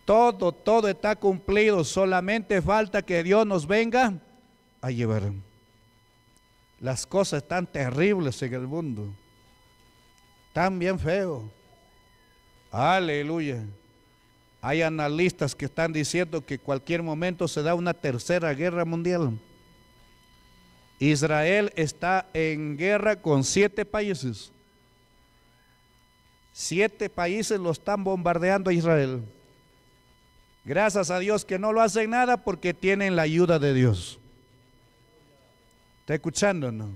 Speaker 1: Todo, todo está cumplido. Solamente falta que Dios nos venga a llevar. Las cosas están terribles en el mundo. Tan bien feo. Aleluya. Hay analistas que están diciendo que cualquier momento se da una tercera guerra mundial. Israel está en guerra con siete países. Siete países lo están bombardeando a Israel. Gracias a Dios que no lo hacen nada porque tienen la ayuda de Dios. ¿Está escuchando no?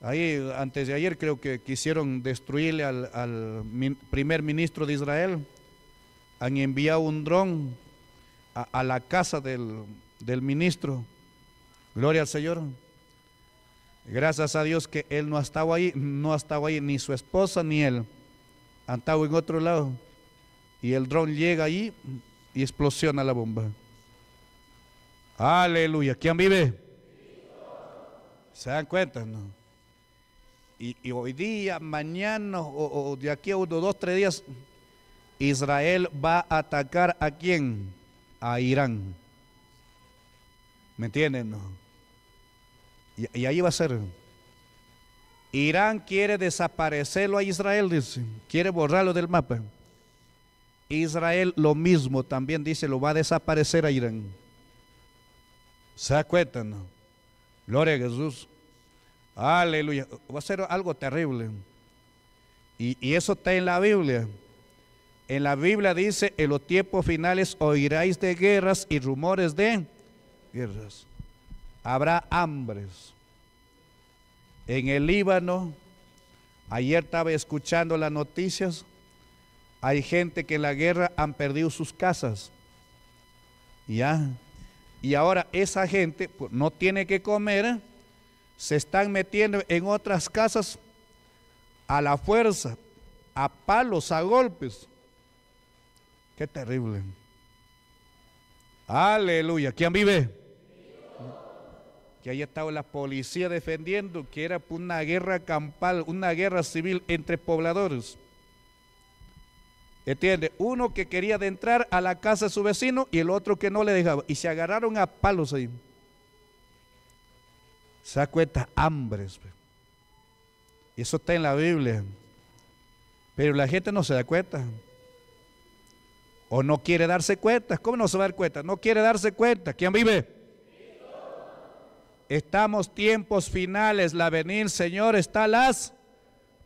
Speaker 1: Ahí, antes de ayer, creo que quisieron destruirle al, primer ministro de Israel. Han enviado un dron a, la casa del, ministro. Gloria al Señor. Gracias a Dios que él no ha estado ahí, no ha estado ahí ni su esposa ni él. Han estado en otro lado. Y el dron llega ahí y explosiona la bomba. Aleluya. ¿Quién vive? ¿Se dan cuenta? No. Y, hoy día, mañana o, de aquí a uno, dos, tres días, Israel va a atacar a quién? A Irán. ¿Me entienden? Y, ahí va a ser. Irán quiere desaparecerlo a Israel, dice. Quiere borrarlo del mapa. Israel lo mismo también dice, lo va a desaparecer a Irán. ¿Se acuerdan? Gloria a Jesús. Aleluya. Va a ser algo terrible. Y, eso está en la Biblia. En la Biblia dice, en los tiempos finales oiráis de guerras y rumores de guerras. Habrá hambres. En el Líbano, ayer estaba escuchando las noticias, hay gente que en la guerra han perdido sus casas. Ya. Y ahora esa gente pues, no tiene que comer se están metiendo en otras casas a la fuerza, a palos, a golpes. Qué terrible. Aleluya. ¿Quién vive? Que haya estado la policía defendiendo que era una guerra campal, una guerra civil entre pobladores. ¿Entiende? Uno que quería adentrar a la casa de su vecino y el otro que no le dejaba. Y se agarraron a palos ahí. Se da cuenta, hambres. Pues. Y eso está en la Biblia. Pero la gente no se da cuenta. O no quiere darse cuenta. ¿Cómo no se da cuenta? No quiere darse cuenta. ¿Quién vive? Estamos tiempos finales. La venir, Señor, está a las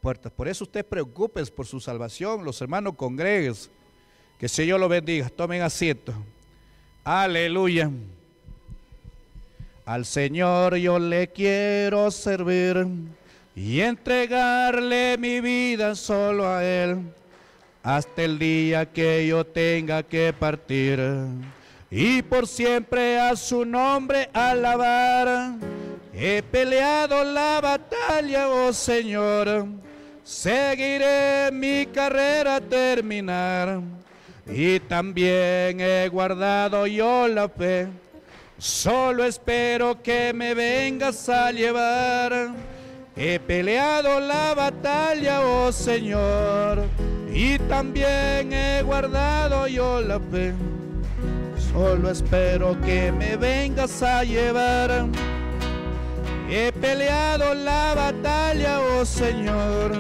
Speaker 1: puertas. Por eso usted preocupes por su salvación. Los hermanos congregues. Que el Señor lo bendiga. Tomen asiento. Aleluya. Al Señor yo le quiero servir y entregarle mi vida solo a Él hasta el día que yo tenga que partir y por siempre a su nombre alabar. He peleado la batalla, oh Señor, seguiré mi carrera a terminar y también he guardado yo la fe Solo espero que me vengas a llevar. He peleado la batalla, oh Señor, y también he guardado yo la fe. Solo espero que me vengas a llevar. He peleado la batalla, oh Señor.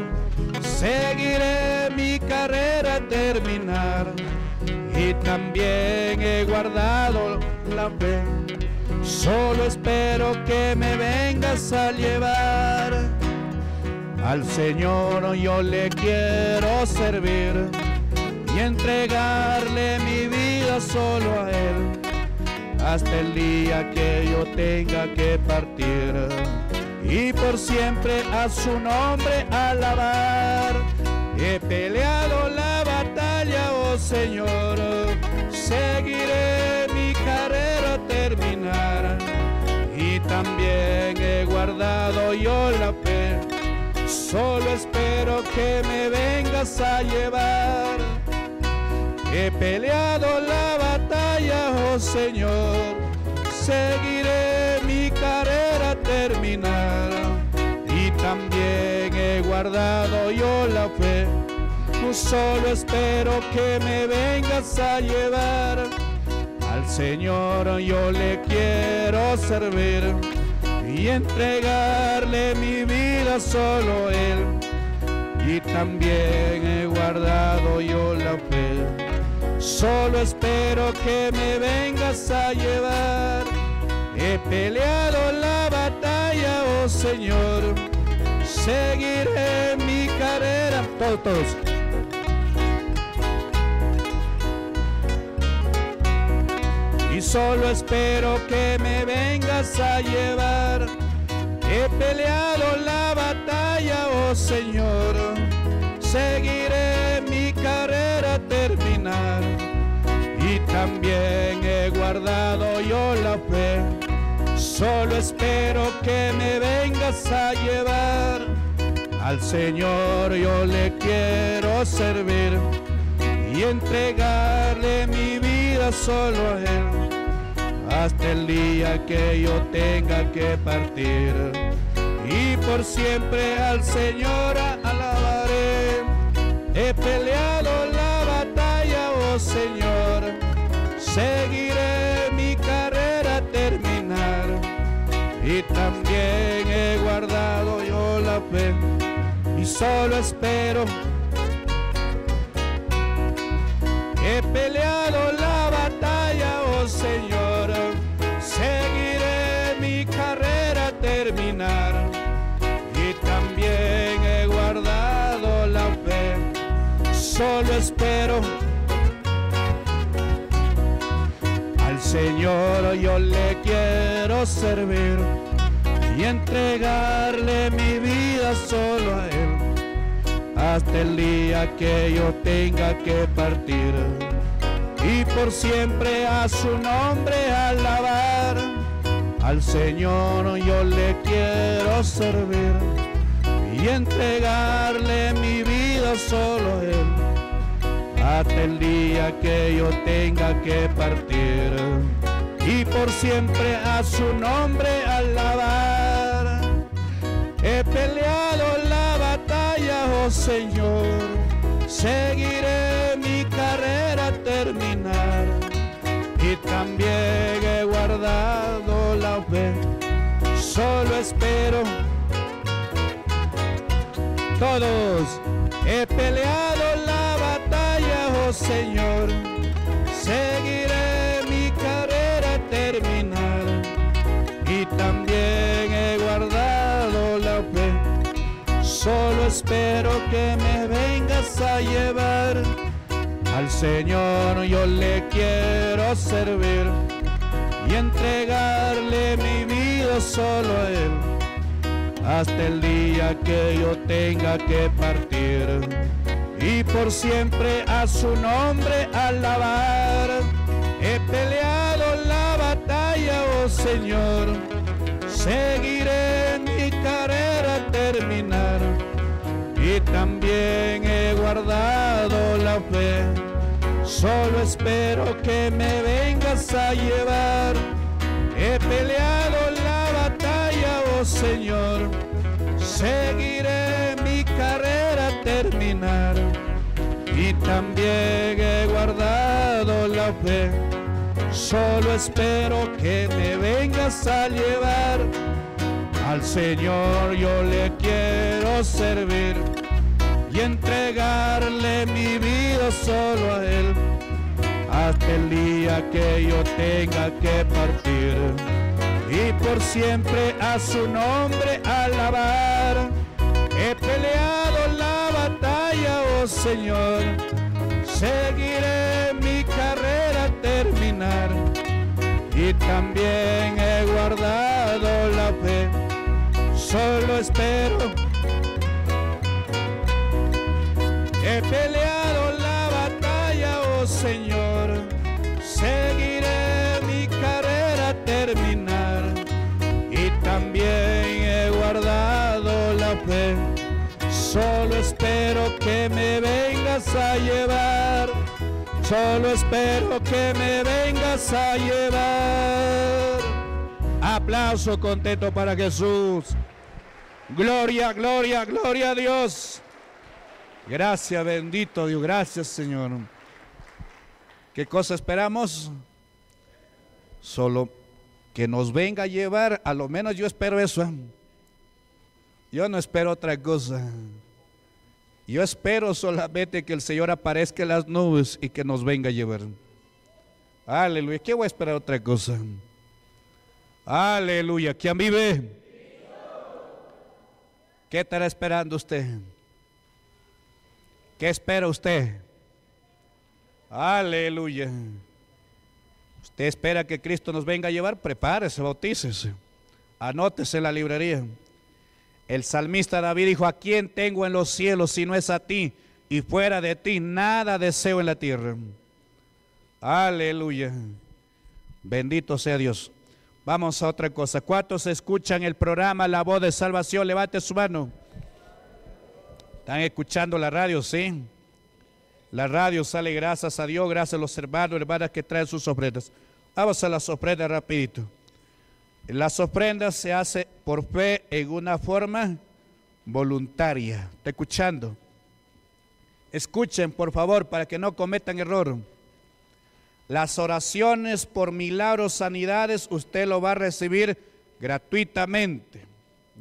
Speaker 1: Seguiré mi carrera a terminar. Y también he guardado la fe. Solo espero que me vengas a llevar. Al Señor yo le quiero servir y entregarle mi vida solo a Él hasta el día que yo tenga que partir y por siempre a su nombre alabar. He peleado la batalla, oh Señor, seguiré y también he guardado yo la fe, solo espero que me vengas a llevar. He peleado la batalla, oh Señor, seguiré mi carrera terminar. Y también he guardado yo la fe, solo espero que me vengas a llevar. Señor, yo le quiero servir y entregarle mi vida solo Él. Y también he guardado yo la fe. Solo espero que me vengas a llevar. He peleado la batalla, oh Señor. Seguiré mi carrera. Todos, todos. solo espero que me vengas a llevar. He peleado la batalla, oh Señor. Seguiré mi carrera a terminar. Y también he guardado yo la fe. Solo espero que me vengas a llevar. Al Señor yo le quiero servir y entregarle mi vida solo a Él hasta el día que yo tenga que partir. Y por siempre al Señor alabaré. He peleado la batalla, oh Señor. Seguiré mi carrera a terminar. Y también he guardado yo la fe. Y solo espero. He peleado la solo espero al Señor yo le quiero servir y entregarle mi vida solo a Él hasta el día que yo tenga que partir y por siempre a su nombre alabar al Señor yo le quiero servir y entregarle mi vida solo a Él hasta el día que yo tenga que partir y por siempre a su nombre alabar. He peleado la batalla, oh Señor, seguiré mi carrera a terminar y también he guardado la fe. Solo espero todos, he peleado la Señor, seguiré mi carrera terminar y también he guardado la fe. Solo espero que me vengas a llevar. Al Señor yo le quiero servir y entregarle mi vida solo a Él hasta el día que yo tenga que partir y por siempre a su nombre alabar. He peleado la batalla, oh Señor, seguiré mi carrera terminar y también he guardado la fe. Solo espero que me vengas a llevar. He peleado la batalla, oh Señor, seguiré mi carrera terminar. Y también he guardado la fe, solo espero que me vengas a llevar. Al Señor yo le quiero servir y entregarle mi vida solo a Él, hasta el día que yo tenga que partir y por siempre a su nombre alabar. He peleado Señor. Seguiré mi carrera a terminar y también he guardado la fe. Solo espero que pelear a llevar. Solo espero que me vengas a llevar. Aplauso contento para Jesús. Gloria, gloria, gloria a Dios. Gracias, bendito Dios. Gracias, Señor. ¿Qué cosa esperamos? Solo que nos venga a llevar, a lo menos yo espero eso. Yo no espero otra cosa. Yo espero solamente que el Señor aparezca en las nubes y que nos venga a llevar. Aleluya. ¿Qué voy a esperar otra cosa? Aleluya. ¿Quién vive? ¿Qué estará esperando usted? ¿Qué espera usted? Aleluya. Usted espera que Cristo nos venga a llevar, prepárese, bautícese, anótese en la librería. El salmista David dijo, ¿a quién tengo en los cielos si no es a ti? Y fuera de ti nada deseo en la tierra. Aleluya. Bendito sea Dios. Vamos a otra cosa. ¿Cuántos escuchan el programa La Voz de Salvación? Levante su mano. ¿Están escuchando la radio? Sí. La radio sale gracias a Dios, gracias a los hermanos, hermanas que traen sus ofrendas. Vamos a las ofrendas rapidito. Las ofrendas se hace por fe en una forma voluntaria. ¿Está escuchando? Escuchen, por favor, para que no cometan error. Las oraciones por milagros, sanidades, usted lo va a recibir gratuitamente.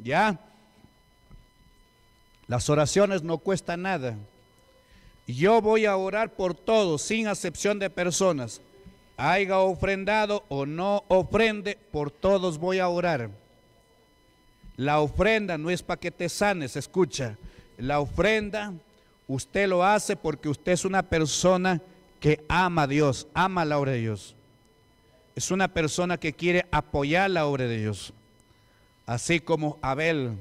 Speaker 1: ¿Ya? Las oraciones no cuestan nada. Yo voy a orar por todos, sin acepción de personas haya ofrendado o no ofrende, por todos voy a orar. La ofrenda no es para que te sanes, escucha. La ofrenda usted lo hace porque usted es una persona que ama a Dios, ama la obra de Dios. Es una persona que quiere apoyar la obra de Dios. Así como Abel.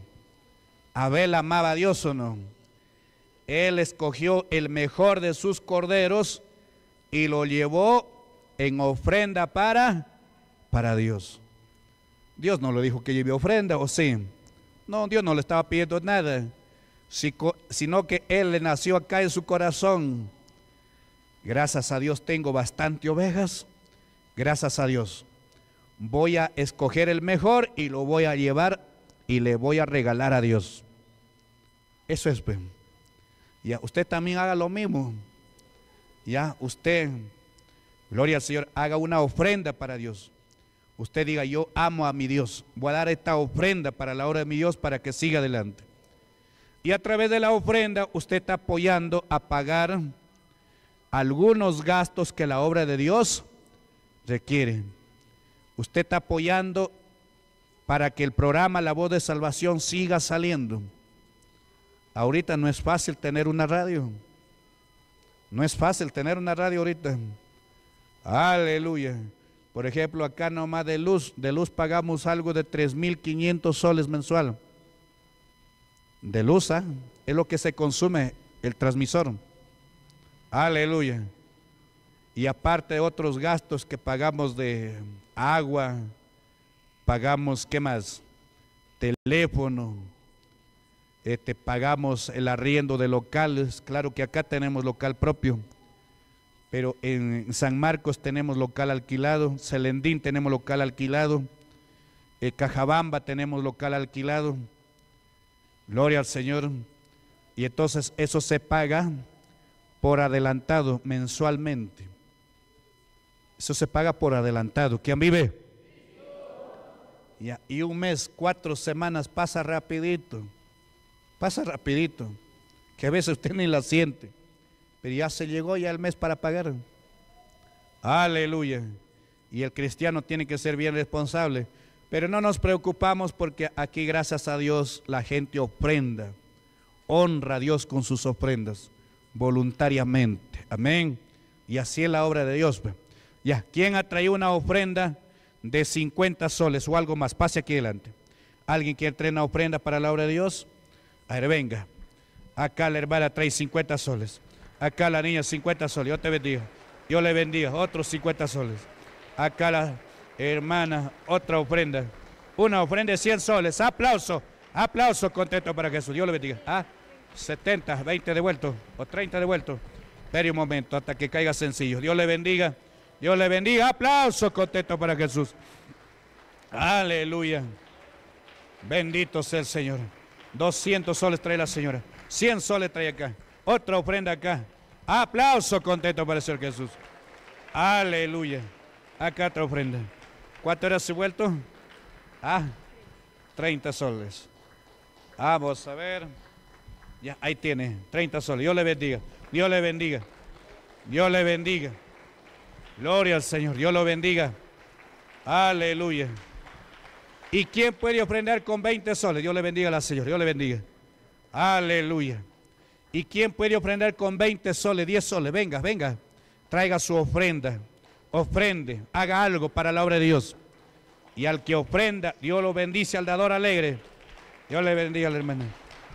Speaker 1: Abel amaba a Dios o no. Él escogió el mejor de sus corderos y lo llevó en ofrenda para, para Dios. Dios no le dijo que lleve ofrenda, ¿o sí? No, Dios no le estaba pidiendo nada, sino que Él le nació acá en su corazón. Gracias a Dios tengo bastante ovejas, gracias a Dios. Voy a escoger el mejor y lo voy a llevar y le voy a regalar a Dios. Eso es. Pues. Ya, usted también haga lo mismo. Ya, usted Gloria al Señor, haga una ofrenda para Dios. Usted diga, yo amo a mi Dios, voy a dar esta ofrenda para la obra de mi Dios para que siga adelante. Y a través de la ofrenda usted está apoyando a pagar algunos gastos que la obra de Dios requiere. Usted está apoyando para que el programa La Voz de Salvación siga saliendo. Ahorita no es fácil tener una radio. No es fácil tener una radio ahorita. Aleluya. Por ejemplo, acá nomás de luz, de luz pagamos algo de 3.500 soles mensual. De luz, ¿ah? es lo que se consume el transmisor. Aleluya. Y aparte de otros gastos que pagamos de agua, pagamos, ¿qué más? Teléfono, este, pagamos el arriendo de locales. Claro que acá tenemos local propio pero en San Marcos tenemos local alquilado, Selendín tenemos local alquilado, en eh, Cajabamba tenemos local alquilado, gloria al Señor. Y entonces eso se paga por adelantado mensualmente. Eso se paga por adelantado. ¿Quién vive? y un mes, cuatro semanas pasa rapidito. Pasa rapidito. Que a veces usted ni la siente. Pero ya se llegó ya el mes para pagar. Aleluya. Y el cristiano tiene que ser bien responsable. Pero no nos preocupamos porque aquí, gracias a Dios, la gente ofrenda. Honra a Dios con sus ofrendas voluntariamente. Amén. Y así es la obra de Dios. Pues. Ya, ¿quién ha traído una ofrenda de 50 soles o algo más? Pase aquí adelante. ¿Alguien quiere traer una ofrenda para la obra de Dios? A ver, venga. Acá la hermana trae 50 soles. Acá la niña, 50 soles. Dios te bendiga. Dios le bendiga. Otros 50 soles. Acá la hermana, otra ofrenda. Una ofrenda de 100 soles. Aplauso. Aplauso contento para Jesús. Dios le bendiga. Ah, 70, 20 devueltos o 30 devueltos. Espere un momento hasta que caiga sencillo. Dios le bendiga. Dios le bendiga. Aplauso contento para Jesús. Aleluya. Bendito sea el Señor. 200 soles trae la señora. 100 soles trae acá. Otra ofrenda acá. Aplauso contento para el Señor Jesús. Aleluya. Acá otra ofrenda. ¿Cuánto era su vuelto? Ah, 30 soles. Ah, vamos a ver. Ya, ahí tiene, 30 soles. Dios le bendiga. Dios le bendiga. Dios le bendiga. Gloria al Señor. Dios lo bendiga. Aleluya. ¿Y quién puede ofrendar con 20 soles? Dios le bendiga a la Señor. Dios le bendiga. Aleluya. ¿Y quién puede ofrendar con 20 soles, 10 soles? Venga, venga, traiga su ofrenda, ofrende, haga algo para la obra de Dios. Y al que ofrenda, Dios lo bendice al dador alegre. Dios le bendiga al hermano.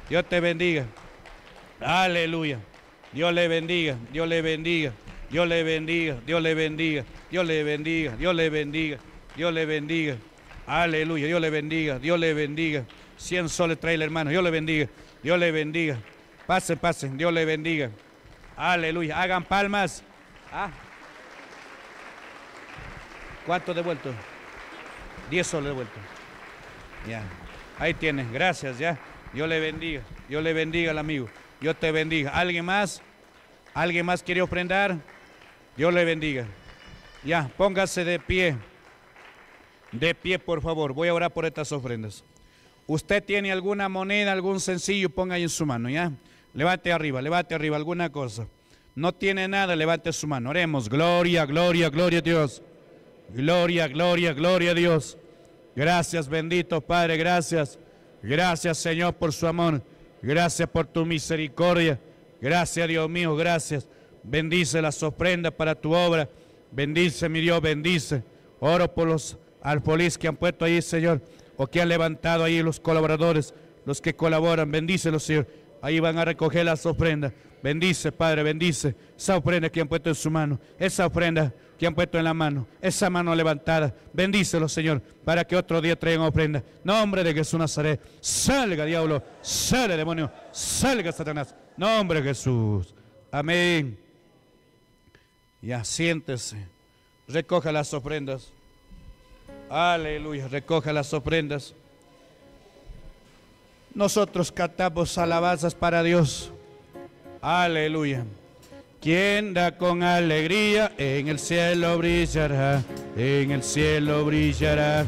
Speaker 1: Dios te bendiga. Aleluya. Dios le bendiga, Dios le bendiga, Dios le bendiga, Dios le bendiga, Dios le bendiga, Dios le bendiga, Dios le bendiga. Aleluya, Dios le bendiga, Dios le bendiga. 100 soles trae el hermano, Dios le bendiga, Dios le bendiga. Pase, pase, Dios le bendiga. Aleluya. Hagan palmas. Ah. de devuelto? Diez soles devuelto. Ya. Ahí tienes. Gracias, ya. Dios le bendiga. Dios le bendiga al amigo. Dios te bendiga. ¿Alguien más? ¿Alguien más quiere ofrendar? Dios le bendiga. Ya, póngase de pie. De pie, por favor. Voy a orar por estas ofrendas. Usted tiene alguna moneda, algún sencillo, ponga ahí en su mano, ¿ya? Levante arriba, levante arriba alguna cosa. No tiene nada, levante su mano. Oremos. Gloria, gloria, gloria a Dios. Gloria, gloria, gloria a Dios. Gracias, bendito Padre, gracias. Gracias, Señor, por su amor. Gracias por tu misericordia. Gracias, Dios mío, gracias. Bendice las ofrendas para tu obra. Bendice, mi Dios, bendice. Oro por los alfolís que han puesto ahí, Señor, o que han levantado ahí los colaboradores, los que colaboran. Bendícelos, Señor Ahí van a recoger las ofrendas. Bendice, Padre, bendice. Esa ofrenda que han puesto en su mano. Esa ofrenda que han puesto en la mano. Esa mano levantada. Bendícelo, Señor, para que otro día traigan ofrenda. Nombre de Jesús Nazaret. Salga, diablo. salga demonio. Salga, Satanás. Nombre de Jesús. Amén. Y asiéntese. Recoja las ofrendas. Aleluya. Recoja las ofrendas nosotros catamos alabanzas para Dios. Aleluya. Quien da con alegría, en el cielo brillará, en el cielo brillará.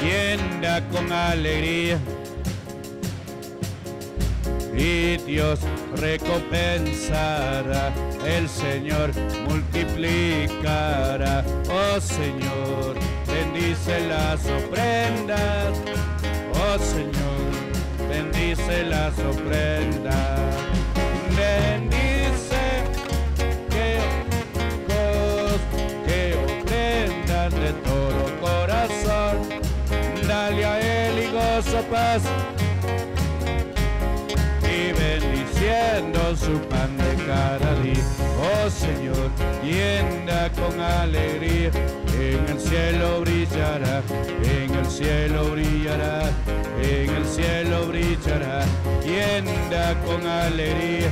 Speaker 1: Quien da con alegría, y Dios recompensará, el Señor multiplicará. Oh Señor, bendice las ofrendas, oh Señor, bendice las ofrendas. Bendice que, vos, que ofrendas de todo corazón, dale a Él y gozo paz su pan de cada día. Oh Señor, tienda con alegría, en el cielo brillará, en el cielo brillará, en el cielo brillará, tienda con alegría.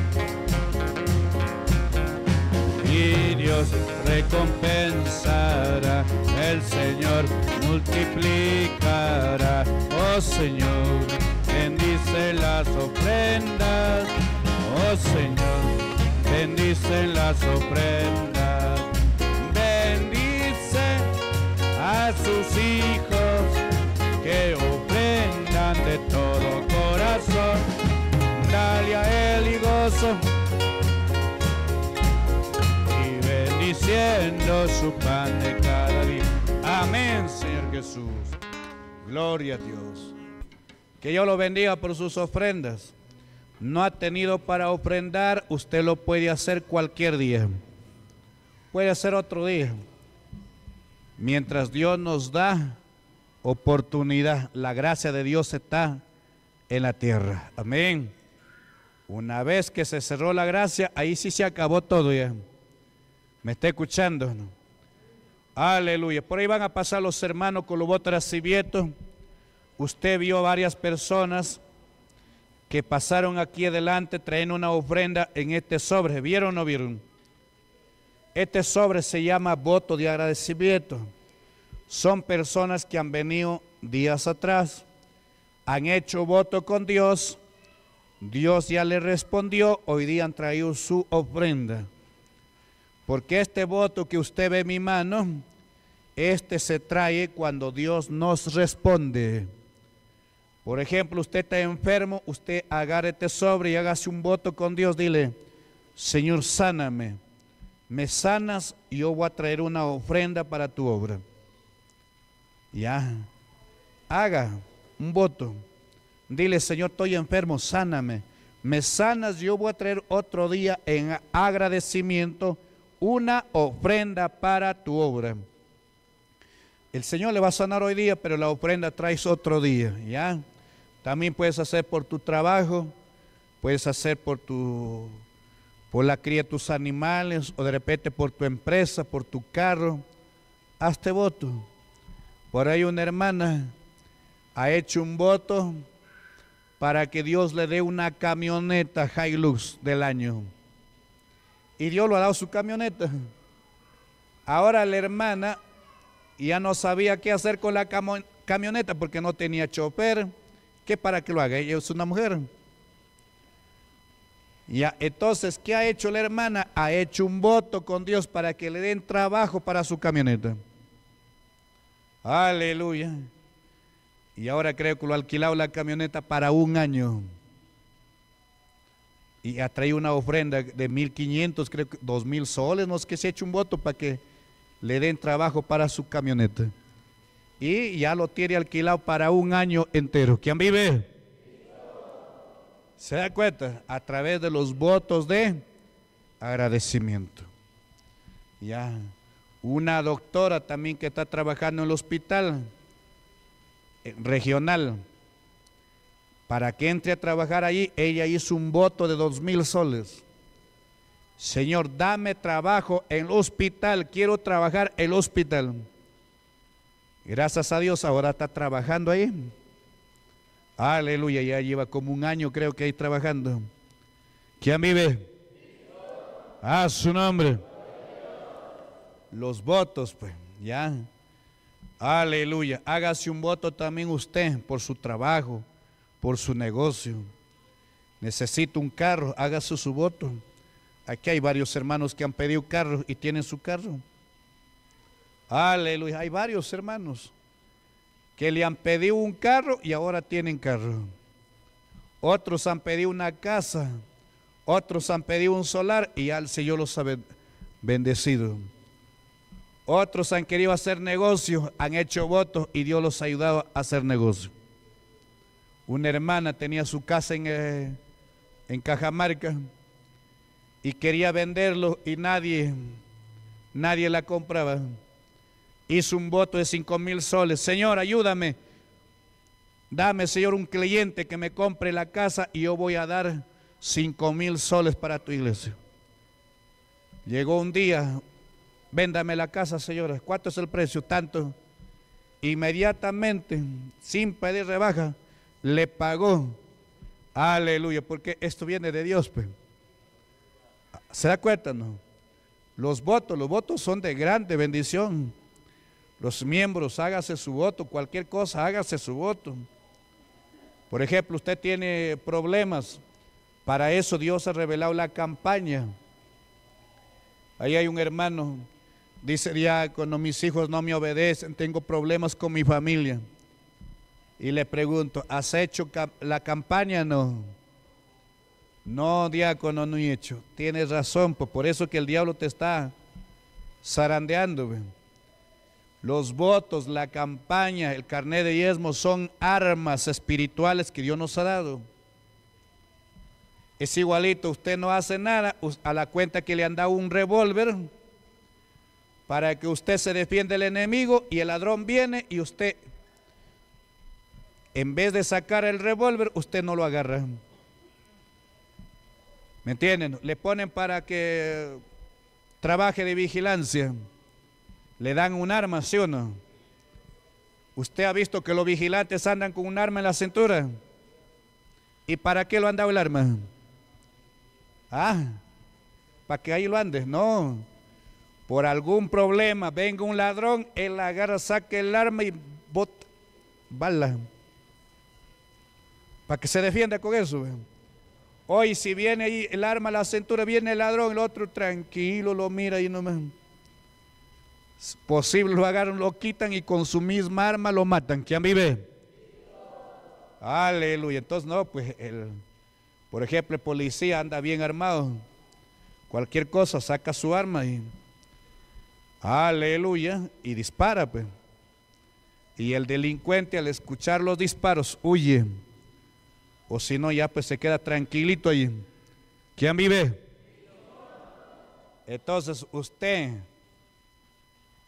Speaker 1: Y Dios recompensará, el Señor multiplicará, oh Señor bendice las ofrendas oh Señor, bendice las ofrendas, bendice a sus hijos que ofrendan de todo corazón, dale a él y gozo. Y bendiciendo su pan de cada día. Amén, Señor Jesús. Gloria a Dios. Que yo lo bendiga por sus ofrendas no ha tenido para ofrendar, usted lo puede hacer cualquier día. Puede hacer otro día. Mientras Dios nos da oportunidad, la gracia de Dios está en la tierra. Amén. Una vez que se cerró la gracia, ahí sí se acabó todo ya. ¿Me está escuchando? Aleluya. Por ahí van a pasar los hermanos con los botas y Usted vio varias personas que pasaron aquí adelante traen una ofrenda en este sobre. ¿Vieron o no vieron? Este sobre se llama voto de agradecimiento. Son personas que han venido días atrás, han hecho voto con Dios, Dios ya le respondió, hoy día han traído su ofrenda. Porque este voto que usted ve en mi mano, este se trae cuando Dios nos responde. Por ejemplo, usted está enfermo, usted agárrete sobre y hágase un voto con Dios. Dile, Señor, sáname. Me sanas y yo voy a traer una ofrenda para tu obra. Ya. Haga un voto. Dile, Señor, estoy enfermo, sáname. Me sanas, yo voy a traer otro día en agradecimiento una ofrenda para tu obra. El Señor le va a sanar hoy día, pero la ofrenda traes otro día, ¿ya? También puedes hacer por tu trabajo, puedes hacer por tu por la cría de tus animales o de repente por tu empresa, por tu carro. Hazte voto. Por ahí una hermana ha hecho un voto para que Dios le dé una camioneta Hilux del año. Y Dios le ha dado su camioneta. Ahora la hermana y ya no sabía qué hacer con la camioneta porque no tenía chofer. ¿Qué para que lo haga? Ella es una mujer. entonces, ¿qué ha hecho la hermana? Ha hecho un voto con Dios para que le den trabajo para su camioneta. Aleluya. Y ahora creo que lo ha alquilado la camioneta para un año. Y ha traído una ofrenda de 1.500, creo que 2.000 soles, no es que se ha hecho un voto para que le den trabajo para su camioneta. Y ya lo tiene alquilado para un año entero. ¿Quién vive? Se da cuenta a través de los votos de agradecimiento. Ya, una doctora también que está trabajando en el hospital eh, regional, para que entre a trabajar allí, ella hizo un voto de dos mil soles. Señor, dame trabajo en el hospital, quiero trabajar en el hospital. Gracias a Dios, ahora está trabajando ahí. Aleluya, ya lleva como un año creo que ahí trabajando. ¿Quién vive? A su nombre. Los votos, pues, ya. Aleluya. Hágase un voto también usted por su trabajo, por su negocio. Necesito un carro, hágase su voto. Aquí hay varios hermanos que han pedido carro y tienen su carro. Aleluya. Hay varios hermanos que le han pedido un carro y ahora tienen carro. Otros han pedido una casa. Otros han pedido un solar y al Señor los ha bendecido. Otros han querido hacer negocios, han hecho votos y Dios los ha ayudado a hacer negocio. Una hermana tenía su casa en, eh, en Cajamarca y quería venderlo y nadie, nadie la compraba. Hizo un voto de cinco mil soles. Señor, ayúdame. Dame, Señor, un cliente que me compre la casa y yo voy a dar cinco mil soles para tu iglesia. Llegó un día, véndame la casa, señora. ¿Cuánto es el precio? Tanto. Inmediatamente, sin pedir rebaja, le pagó. Aleluya, porque esto viene de Dios. Pues. ¿Se da cuenta? No? Los votos, los votos son de grande bendición. Los miembros, hágase su voto, cualquier cosa, hágase su voto. Por ejemplo, usted tiene problemas. Para eso Dios ha revelado la campaña. Ahí hay un hermano, dice ya cuando mis hijos no me obedecen, tengo problemas con mi familia. Y le pregunto, ¿has hecho la campaña? No. No, diácono hecho. tienes razón, pues por eso que el diablo te está zarandeando. Los votos, la campaña, el carnet de yesmo son armas espirituales que Dios nos ha dado. Es igualito, usted no hace nada a la cuenta que le han dado un revólver para que usted se defienda del enemigo y el ladrón viene y usted, en vez de sacar el revólver, usted no lo agarra. ¿Me entienden? Le ponen para que trabaje de vigilancia. Le dan un arma, ¿sí o no? Usted ha visto que los vigilantes andan con un arma en la cintura. ¿Y para qué lo han dado el arma? Ah, para que ahí lo andes. No, por algún problema venga un ladrón, él agarra, saque el arma y bota bala. Para que se defienda con eso. Hoy si viene ahí el arma, la cintura, viene el ladrón, el otro tranquilo lo mira y no me... Posible lo agarran, lo quitan y con su misma arma lo matan. ¿Quién vive? Aleluya. Entonces no, pues el, por ejemplo, el policía anda bien armado. Cualquier cosa saca su arma y aleluya y dispara pues. Y el delincuente al escuchar los disparos huye. O si no, ya pues se queda tranquilito ahí. ¿Quién vive? Entonces usted,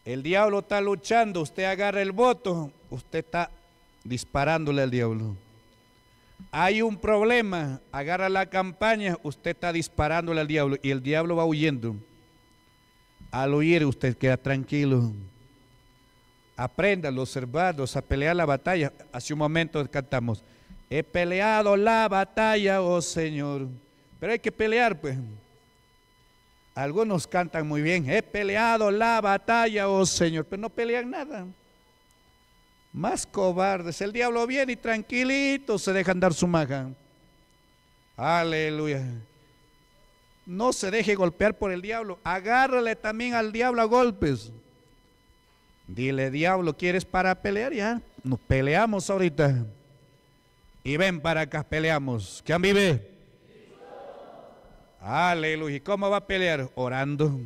Speaker 1: el diablo está luchando, usted agarra el voto, usted está disparándole al diablo. Hay un problema, agarra la campaña, usted está disparándole al diablo y el diablo va huyendo. Al huir usted queda tranquilo. Aprenda, observarlos, a pelear la batalla. Hace un momento cantamos, He peleado la batalla, oh Señor. Pero hay que pelear, pues. Algunos cantan muy bien, he peleado la batalla, oh Señor, pero no pelean nada. Más cobardes, el diablo viene y tranquilito se deja andar su maja. Aleluya. No se deje golpear por el diablo, agárrale también al diablo a golpes. Dile, diablo, ¿quieres para pelear ya? Nos peleamos ahorita y ven para acá, peleamos. ¿Quién vive? Aleluya. ¿Y cómo va a pelear? Orando,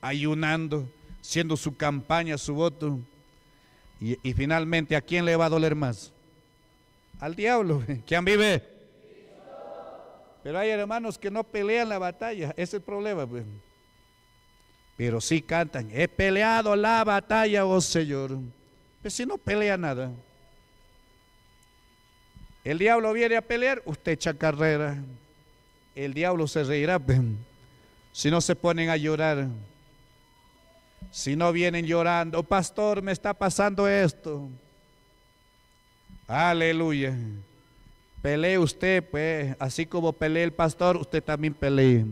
Speaker 1: ayunando, siendo su campaña, su voto. Y, finalmente, ¿a quién le va a doler más? Al diablo. *laughs* ¿Quién vive? Pero hay hermanos que no pelean la batalla, ese es el problema. Pues. Pero sí cantan, he peleado la batalla, oh Señor. Pero pues si no pelea nada. El diablo viene a pelear, usted echa carrera. El diablo se reirá si no se ponen a llorar. Si no vienen llorando, pastor, me está pasando esto. Aleluya. Pelee usted, pues, así como pelee el pastor, usted también pelee.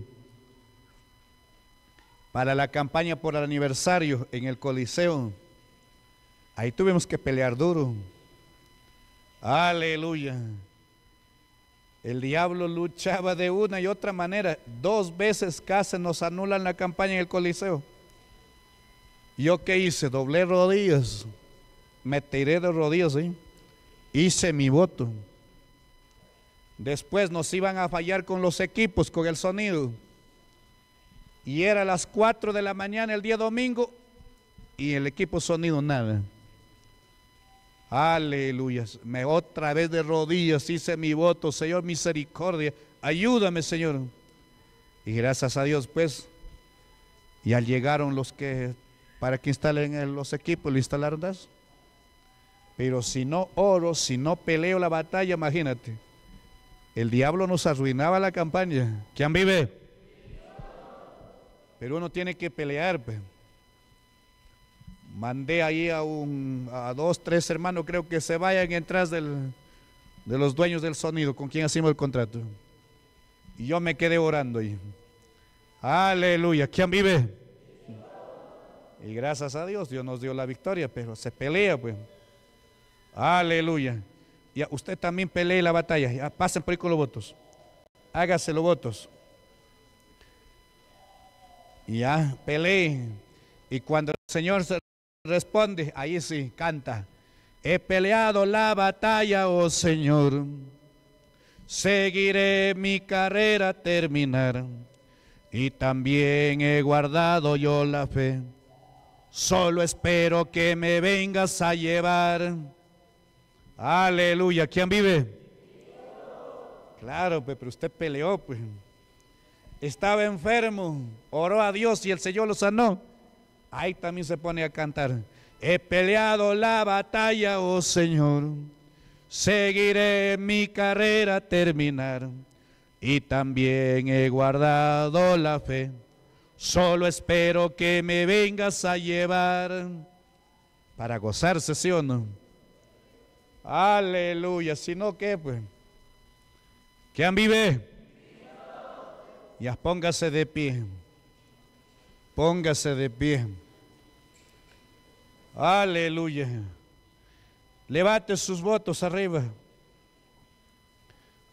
Speaker 1: Para la campaña por el aniversario en el Coliseo, ahí tuvimos que pelear duro. Aleluya. El diablo luchaba de una y otra manera. Dos veces casi nos anulan la campaña en el Coliseo. ¿Yo qué hice? Doblé rodillas. Me tiré de rodillas, Hice mi voto. Después nos iban a fallar con los equipos, con el sonido. Y era a las 4 de la mañana el día domingo y el equipo sonido nada. Aleluya. Me otra vez de rodillas hice mi voto, Señor, misericordia. Ayúdame, Señor. Y gracias a Dios, pues, ya llegaron los que para que instalen los equipos, lo instalaron Pero si no oro, si no peleo la batalla, imagínate. El diablo nos arruinaba la campaña. ¿Quién vive? Pero uno tiene que pelear. Pues mandé ahí a, un, a dos, tres hermanos, creo que se vayan detrás de los dueños del sonido con quien hacemos el contrato. Y yo me quedé orando ahí. Aleluya. ¿Quién vive? Y gracias a Dios, Dios nos dio la victoria, pero se pelea, pues. Aleluya. y usted también pelee la batalla. Ya, pasen por ahí con los votos. Hágase los votos. Ya, pelee. Y cuando el Señor se Responde, ahí sí, canta. He peleado la batalla, oh Señor. Seguiré mi carrera terminar. Y también he guardado yo la fe. Solo espero que me vengas a llevar. Aleluya. ¿Quién vive? Claro, pero usted peleó, pues. Estaba enfermo, oró a Dios y el Señor lo sanó. Ahí también se pone a cantar. He peleado la batalla, oh Señor. Seguiré mi carrera a terminar. Y también he guardado la fe. Solo espero que me vengas a llevar para gozarse, ¿sí o no? Aleluya, si no, ¿qué pues? ¿Quién vive? Ya póngase de pie. Póngase de pie. Aleluya. Levante sus votos arriba.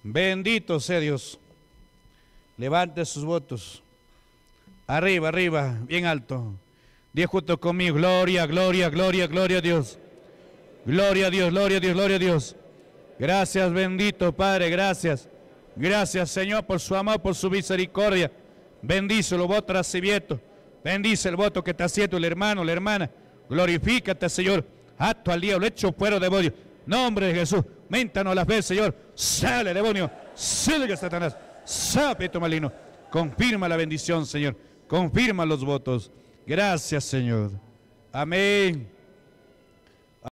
Speaker 1: Bendito sea Dios. Levante sus votos. Arriba, arriba, bien alto. Dios junto conmigo. Gloria, gloria, gloria, gloria a Dios. Gloria a Dios, gloria a Dios, gloria a Dios. Gracias, bendito Padre, gracias. Gracias, Señor, por su amor, por su misericordia. Bendícelo, vos trasibieto. Bendice el voto que está haciendo el hermano, la hermana. Glorifícate, Señor. Acto al diablo, hecho fuera demonio. Nombre de Jesús. Méntanos la fe, Señor. Sale, demonio. Sale, Satanás. Pietro malino. Confirma la bendición, Señor. Confirma los votos. Gracias, Señor. Amén.